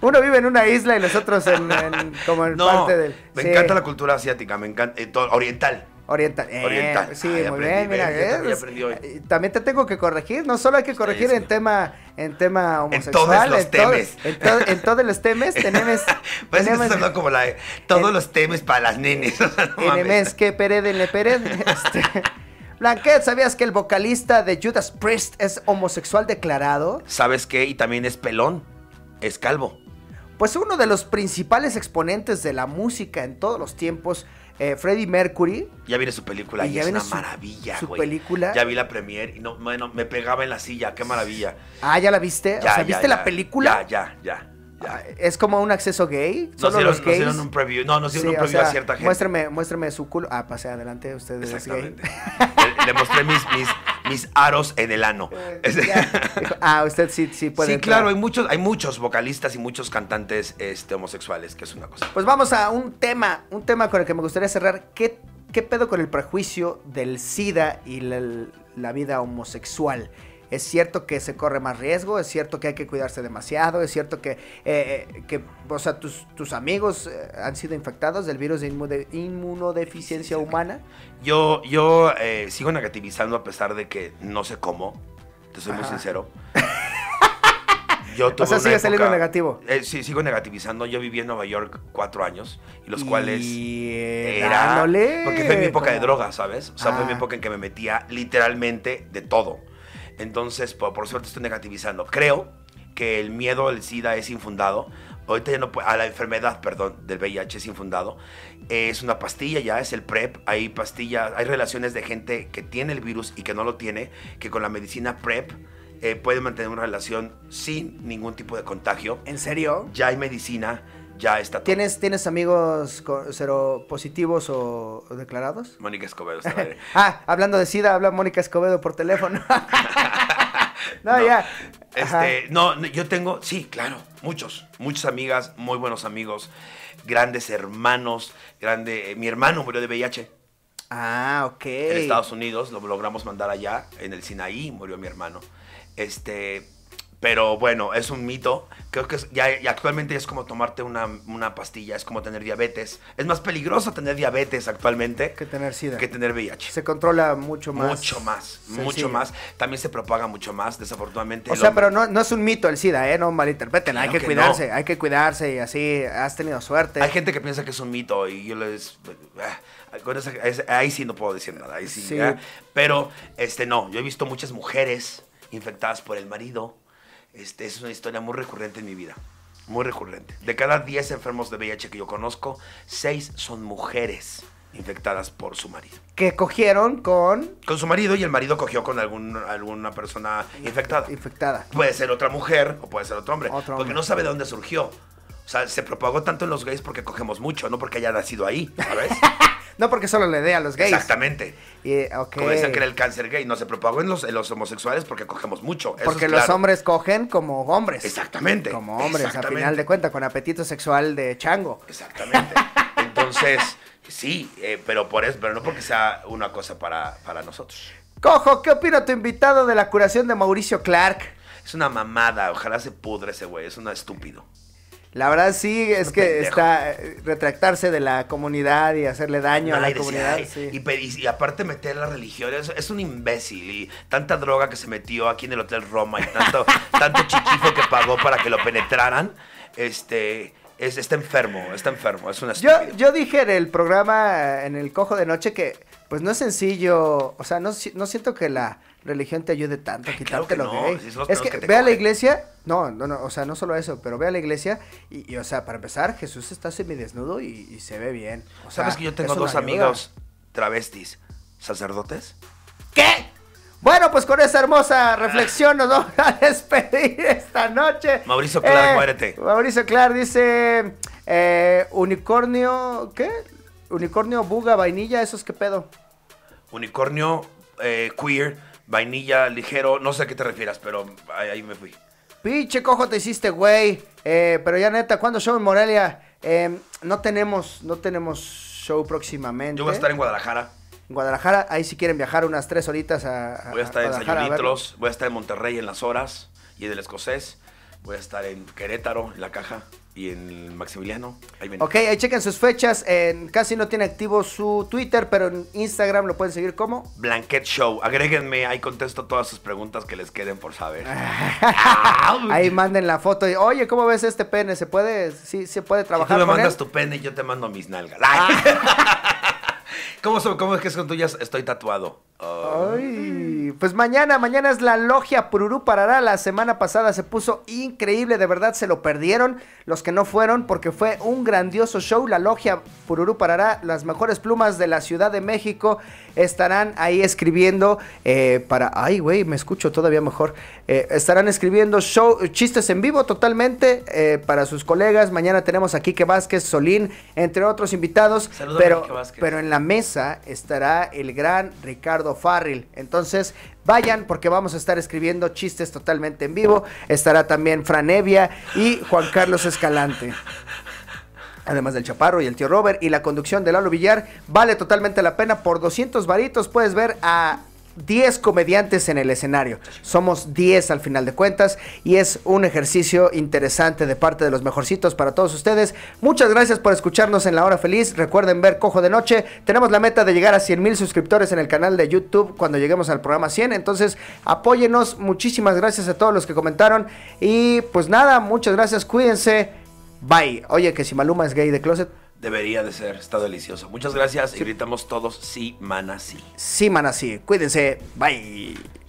Uno vive en una isla y nosotros en, en como en [LAUGHS] parte del. Me encanta la cultura asiática, me encanta. Eh, oriental. Oriental. Eh, oriental. Sí, muy bien, mira. Eh, también te tengo que corregir, no solo hay que corregir en tema en tema homosexual. En todos los temes. En, todos los temas tenemos... [LAUGHS] pues como la todos los temes para las nenes. [LAUGHS] O que peredenle, peredenle. Este. Blanquet, ¿sabías que el vocalista de Judas Priest es homosexual declarado? ¿Sabes qué? Y también es pelón, es calvo. Pues uno de los principales exponentes de la música en todos los tiempos, eh, Freddie Mercury. Ya viene su película y, es una maravilla, Su película. Ya vi la premiere y no, bueno, me pegaba en la silla, qué maravilla. Ah, ¿ya la viste? Ya, o sea, ¿viste la película? Ya, ya, ya. Ah, ¿Es como un acceso gay? ¿Solo nos los gays? un preview. No, no hicieron un preview a cierta gente. Muéstrame, su culo. Ah, pase adelante, ustedes. es gay. Le, le, mostré mis, mis, mis aros en el ano. [LAUGHS] ah, usted sí, sí puede. Sí, claro, hay muchos, hay muchos vocalistas y muchos cantantes este, homosexuales, que es una cosa. Pues vamos a un tema, un tema con el que me gustaría cerrar. ¿Qué, qué pedo con el prejuicio del SIDA y la vida homosexual? Es cierto que se corre más riesgo, es cierto que hay que cuidarse demasiado, es cierto que, eh, eh, que o sea, tus, tus amigos eh, han sido infectados del virus de inmunodeficiencia humana. Yo, yo sigo negativizando a pesar de que no sé cómo, te soy muy sincero. [LAUGHS] o sea, sigue saliendo negativo. sí, sigo negativizando. Yo viví en Nueva York cuatro años, y los cuales era... Porque fue mi época de drogas, ¿sabes? O sea, fue mi ah. época en que me metía literalmente de todo. Entonces, por, por suerte estoy negativizando. Creo que el miedo al SIDA es infundado. Ahorita ya no a la enfermedad, perdón, del VIH es infundado. Es una pastilla ya, es el PrEP. E hay pastillas, hay relaciones de gente que tiene el virus y que no lo tiene, que con la medicina PrEP e eh, puede pueden mantener una relación sin ningún tipo de contagio. ¿En serio? Ya hay medicina ya está todo. ¿Tienes, ¿tienes amigos cero positivos o, declarados? Mónica Escobedo. Está [LAUGHS] ah, hablando de SIDA, habla Mónica Escobedo por teléfono. [LAUGHS] no, ya. Este, no, yo tengo, sí, claro, muchos, muchas amigas, muy buenos amigos, grandes hermanos, grande, eh, mi hermano murió de VIH. Ah, ok. En Estados Unidos, lo logramos mandar allá, en el Sinaí murió mi hermano. Este, pero bueno, es un mito. Creo que ya, actualmente es como tomarte una, pastilla, es como tener diabetes. Es más peligroso tener diabetes actualmente que tener SIDA. Que tener VIH. Se controla mucho más. Mucho más, mucho más. También se propaga mucho más, desafortunadamente. O sea, pero no, es un mito el SIDA, ¿eh? No malinterpreten. hay que, cuidarse, hay que cuidarse y así has tenido suerte. Hay gente que piensa que es un mito y yo les... Eh, ahí sí no puedo decir nada, ahí sí. Pero, este, no, yo he visto muchas mujeres infectadas por el marido este, es una historia muy recurrente en mi vida. Muy recurrente. De cada 10 enfermos de VIH que yo conozco, 6 son mujeres infectadas por su marido. Que cogieron con... Con su marido y el marido cogió con algún, alguna persona infectada. Infectada. Puede ser otra mujer o puede ser otro hombre. porque no sabe de dónde surgió. O sea, se propagó tanto en los gays porque cogemos mucho, no porque haya nacido ahí, ¿sabes? [LAUGHS] No porque solo le dé a los gays. Exactamente. Y, okay. Como que era el cáncer gay, no se propagó en los, homosexuales porque cogemos mucho. porque los hombres cogen como hombres. Exactamente. Como hombres, a final de cuentas, con apetito sexual de chango. Exactamente. [LAUGHS] Entonces, sí, eh, pero por eso, pero no porque sea una cosa para, para nosotros. Cojo, ¿qué opina tu invitado de la curación de Mauricio Clark? Es una mamada, ojalá se pudre ese güey, es un estúpido. La verdad sí, es que está eh, retractarse de la comunidad y hacerle daño a la comunidad. y, aparte meter la religión, es, un imbécil. Y tanta droga que se metió aquí en el Hotel Roma y tanto, [LAUGHS] tanto chichifo que pagó para que lo penetraran, este... Es, está enfermo, está enfermo, es una yo, yo dije en el programa, en el Cojo de Noche, que pues no es sencillo, o sea, no, no siento que la, religión te ayude tanto a quitarte lo Es, que, ve a la iglesia, no, no, no, o sea, no solo eso, pero ve a la iglesia y, o sea, para empezar, Jesús está semidesnudo y, y se ve bien. ¿Sabes que yo tengo dos amigos travestis, sacerdotes? ¿Qué? Bueno, pues con esa hermosa reflexión nos vamos a despedir esta noche. Mauricio Clark, eh, muérete. Mauricio Clark dice, eh, unicornio, ¿qué? Unicornio, buga, vainilla, ¿esos qué pedo? Unicornio eh, queer vainilla, ligero, no sé a qué te refieras, pero ahí, me fui. Pinche cojo te hiciste, güey. Eh, pero ya neta, ¿cuándo show en Morelia? Em, no tenemos, no tenemos show próximamente. Yo voy a estar en Guadalajara. En Guadalajara, ahí si quieren viajar unas tres horitas a, a Voy a estar en Sayulitros, voy a estar en Monterrey en las horas y en el escocés. Voy a estar en Querétaro, en la caja y en Maximiliano. Ahí Ok, ahí chequen sus fechas. En, casi no tiene activo su Twitter, pero en Instagram lo pueden seguir como Blanket Show. Agréguenme, ahí contesto todas sus preguntas que les queden por saber. [LAUGHS] ahí manden la foto. Y, Oye, ¿cómo ves este pene? ¿Se puede, sí, se puede trabajar? tú me mandas tu pene y yo te mando mis nalgas. Ah. [LAUGHS] ¿Cómo, son, ¿Cómo es que son tuyas? Estoy tatuado pues mañana, mañana es la logia Pururú Parará. La semana pasada se puso increíble, de verdad se lo perdieron los que no fueron porque fue un grandioso show. La logia Pururú Parará, las mejores plumas de la Ciudad de México estarán ahí escribiendo eh, para... Ay, güey, me escucho todavía mejor. Eh, estarán escribiendo show, chistes en vivo totalmente eh, para sus colegas. Mañana tenemos a Quique Vázquez, Solín, entre otros invitados. pero, pero en la mesa estará el gran Ricardo Farril. Entonces, vayan porque vamos a estar escribiendo chistes totalmente en vivo. Estará también Fran Evia y Juan Carlos Escalante. Además del Chaparro y el tío Robert y la conducción de Lalo Villar, vale totalmente la pena. Por 200 varitos puedes ver a 10 comediantes en el escenario. Somos 10 al final de cuentas y es un ejercicio interesante de parte de los mejorcitos para todos ustedes. Muchas gracias por escucharnos en la hora feliz. Recuerden ver Cojo de Noche. Tenemos la meta de llegar a 100 mil suscriptores en el canal de YouTube cuando lleguemos al programa 100. Entonces apóyenos. Muchísimas gracias a todos los que comentaron. Y pues nada, muchas gracias. Cuídense. Bye. Oye, que si Maluma es gay de closet. Debería de ser, está delicioso. Muchas gracias y gritamos todos sí, mana, sí. Sí, mana, sí. Cuídense. Bye.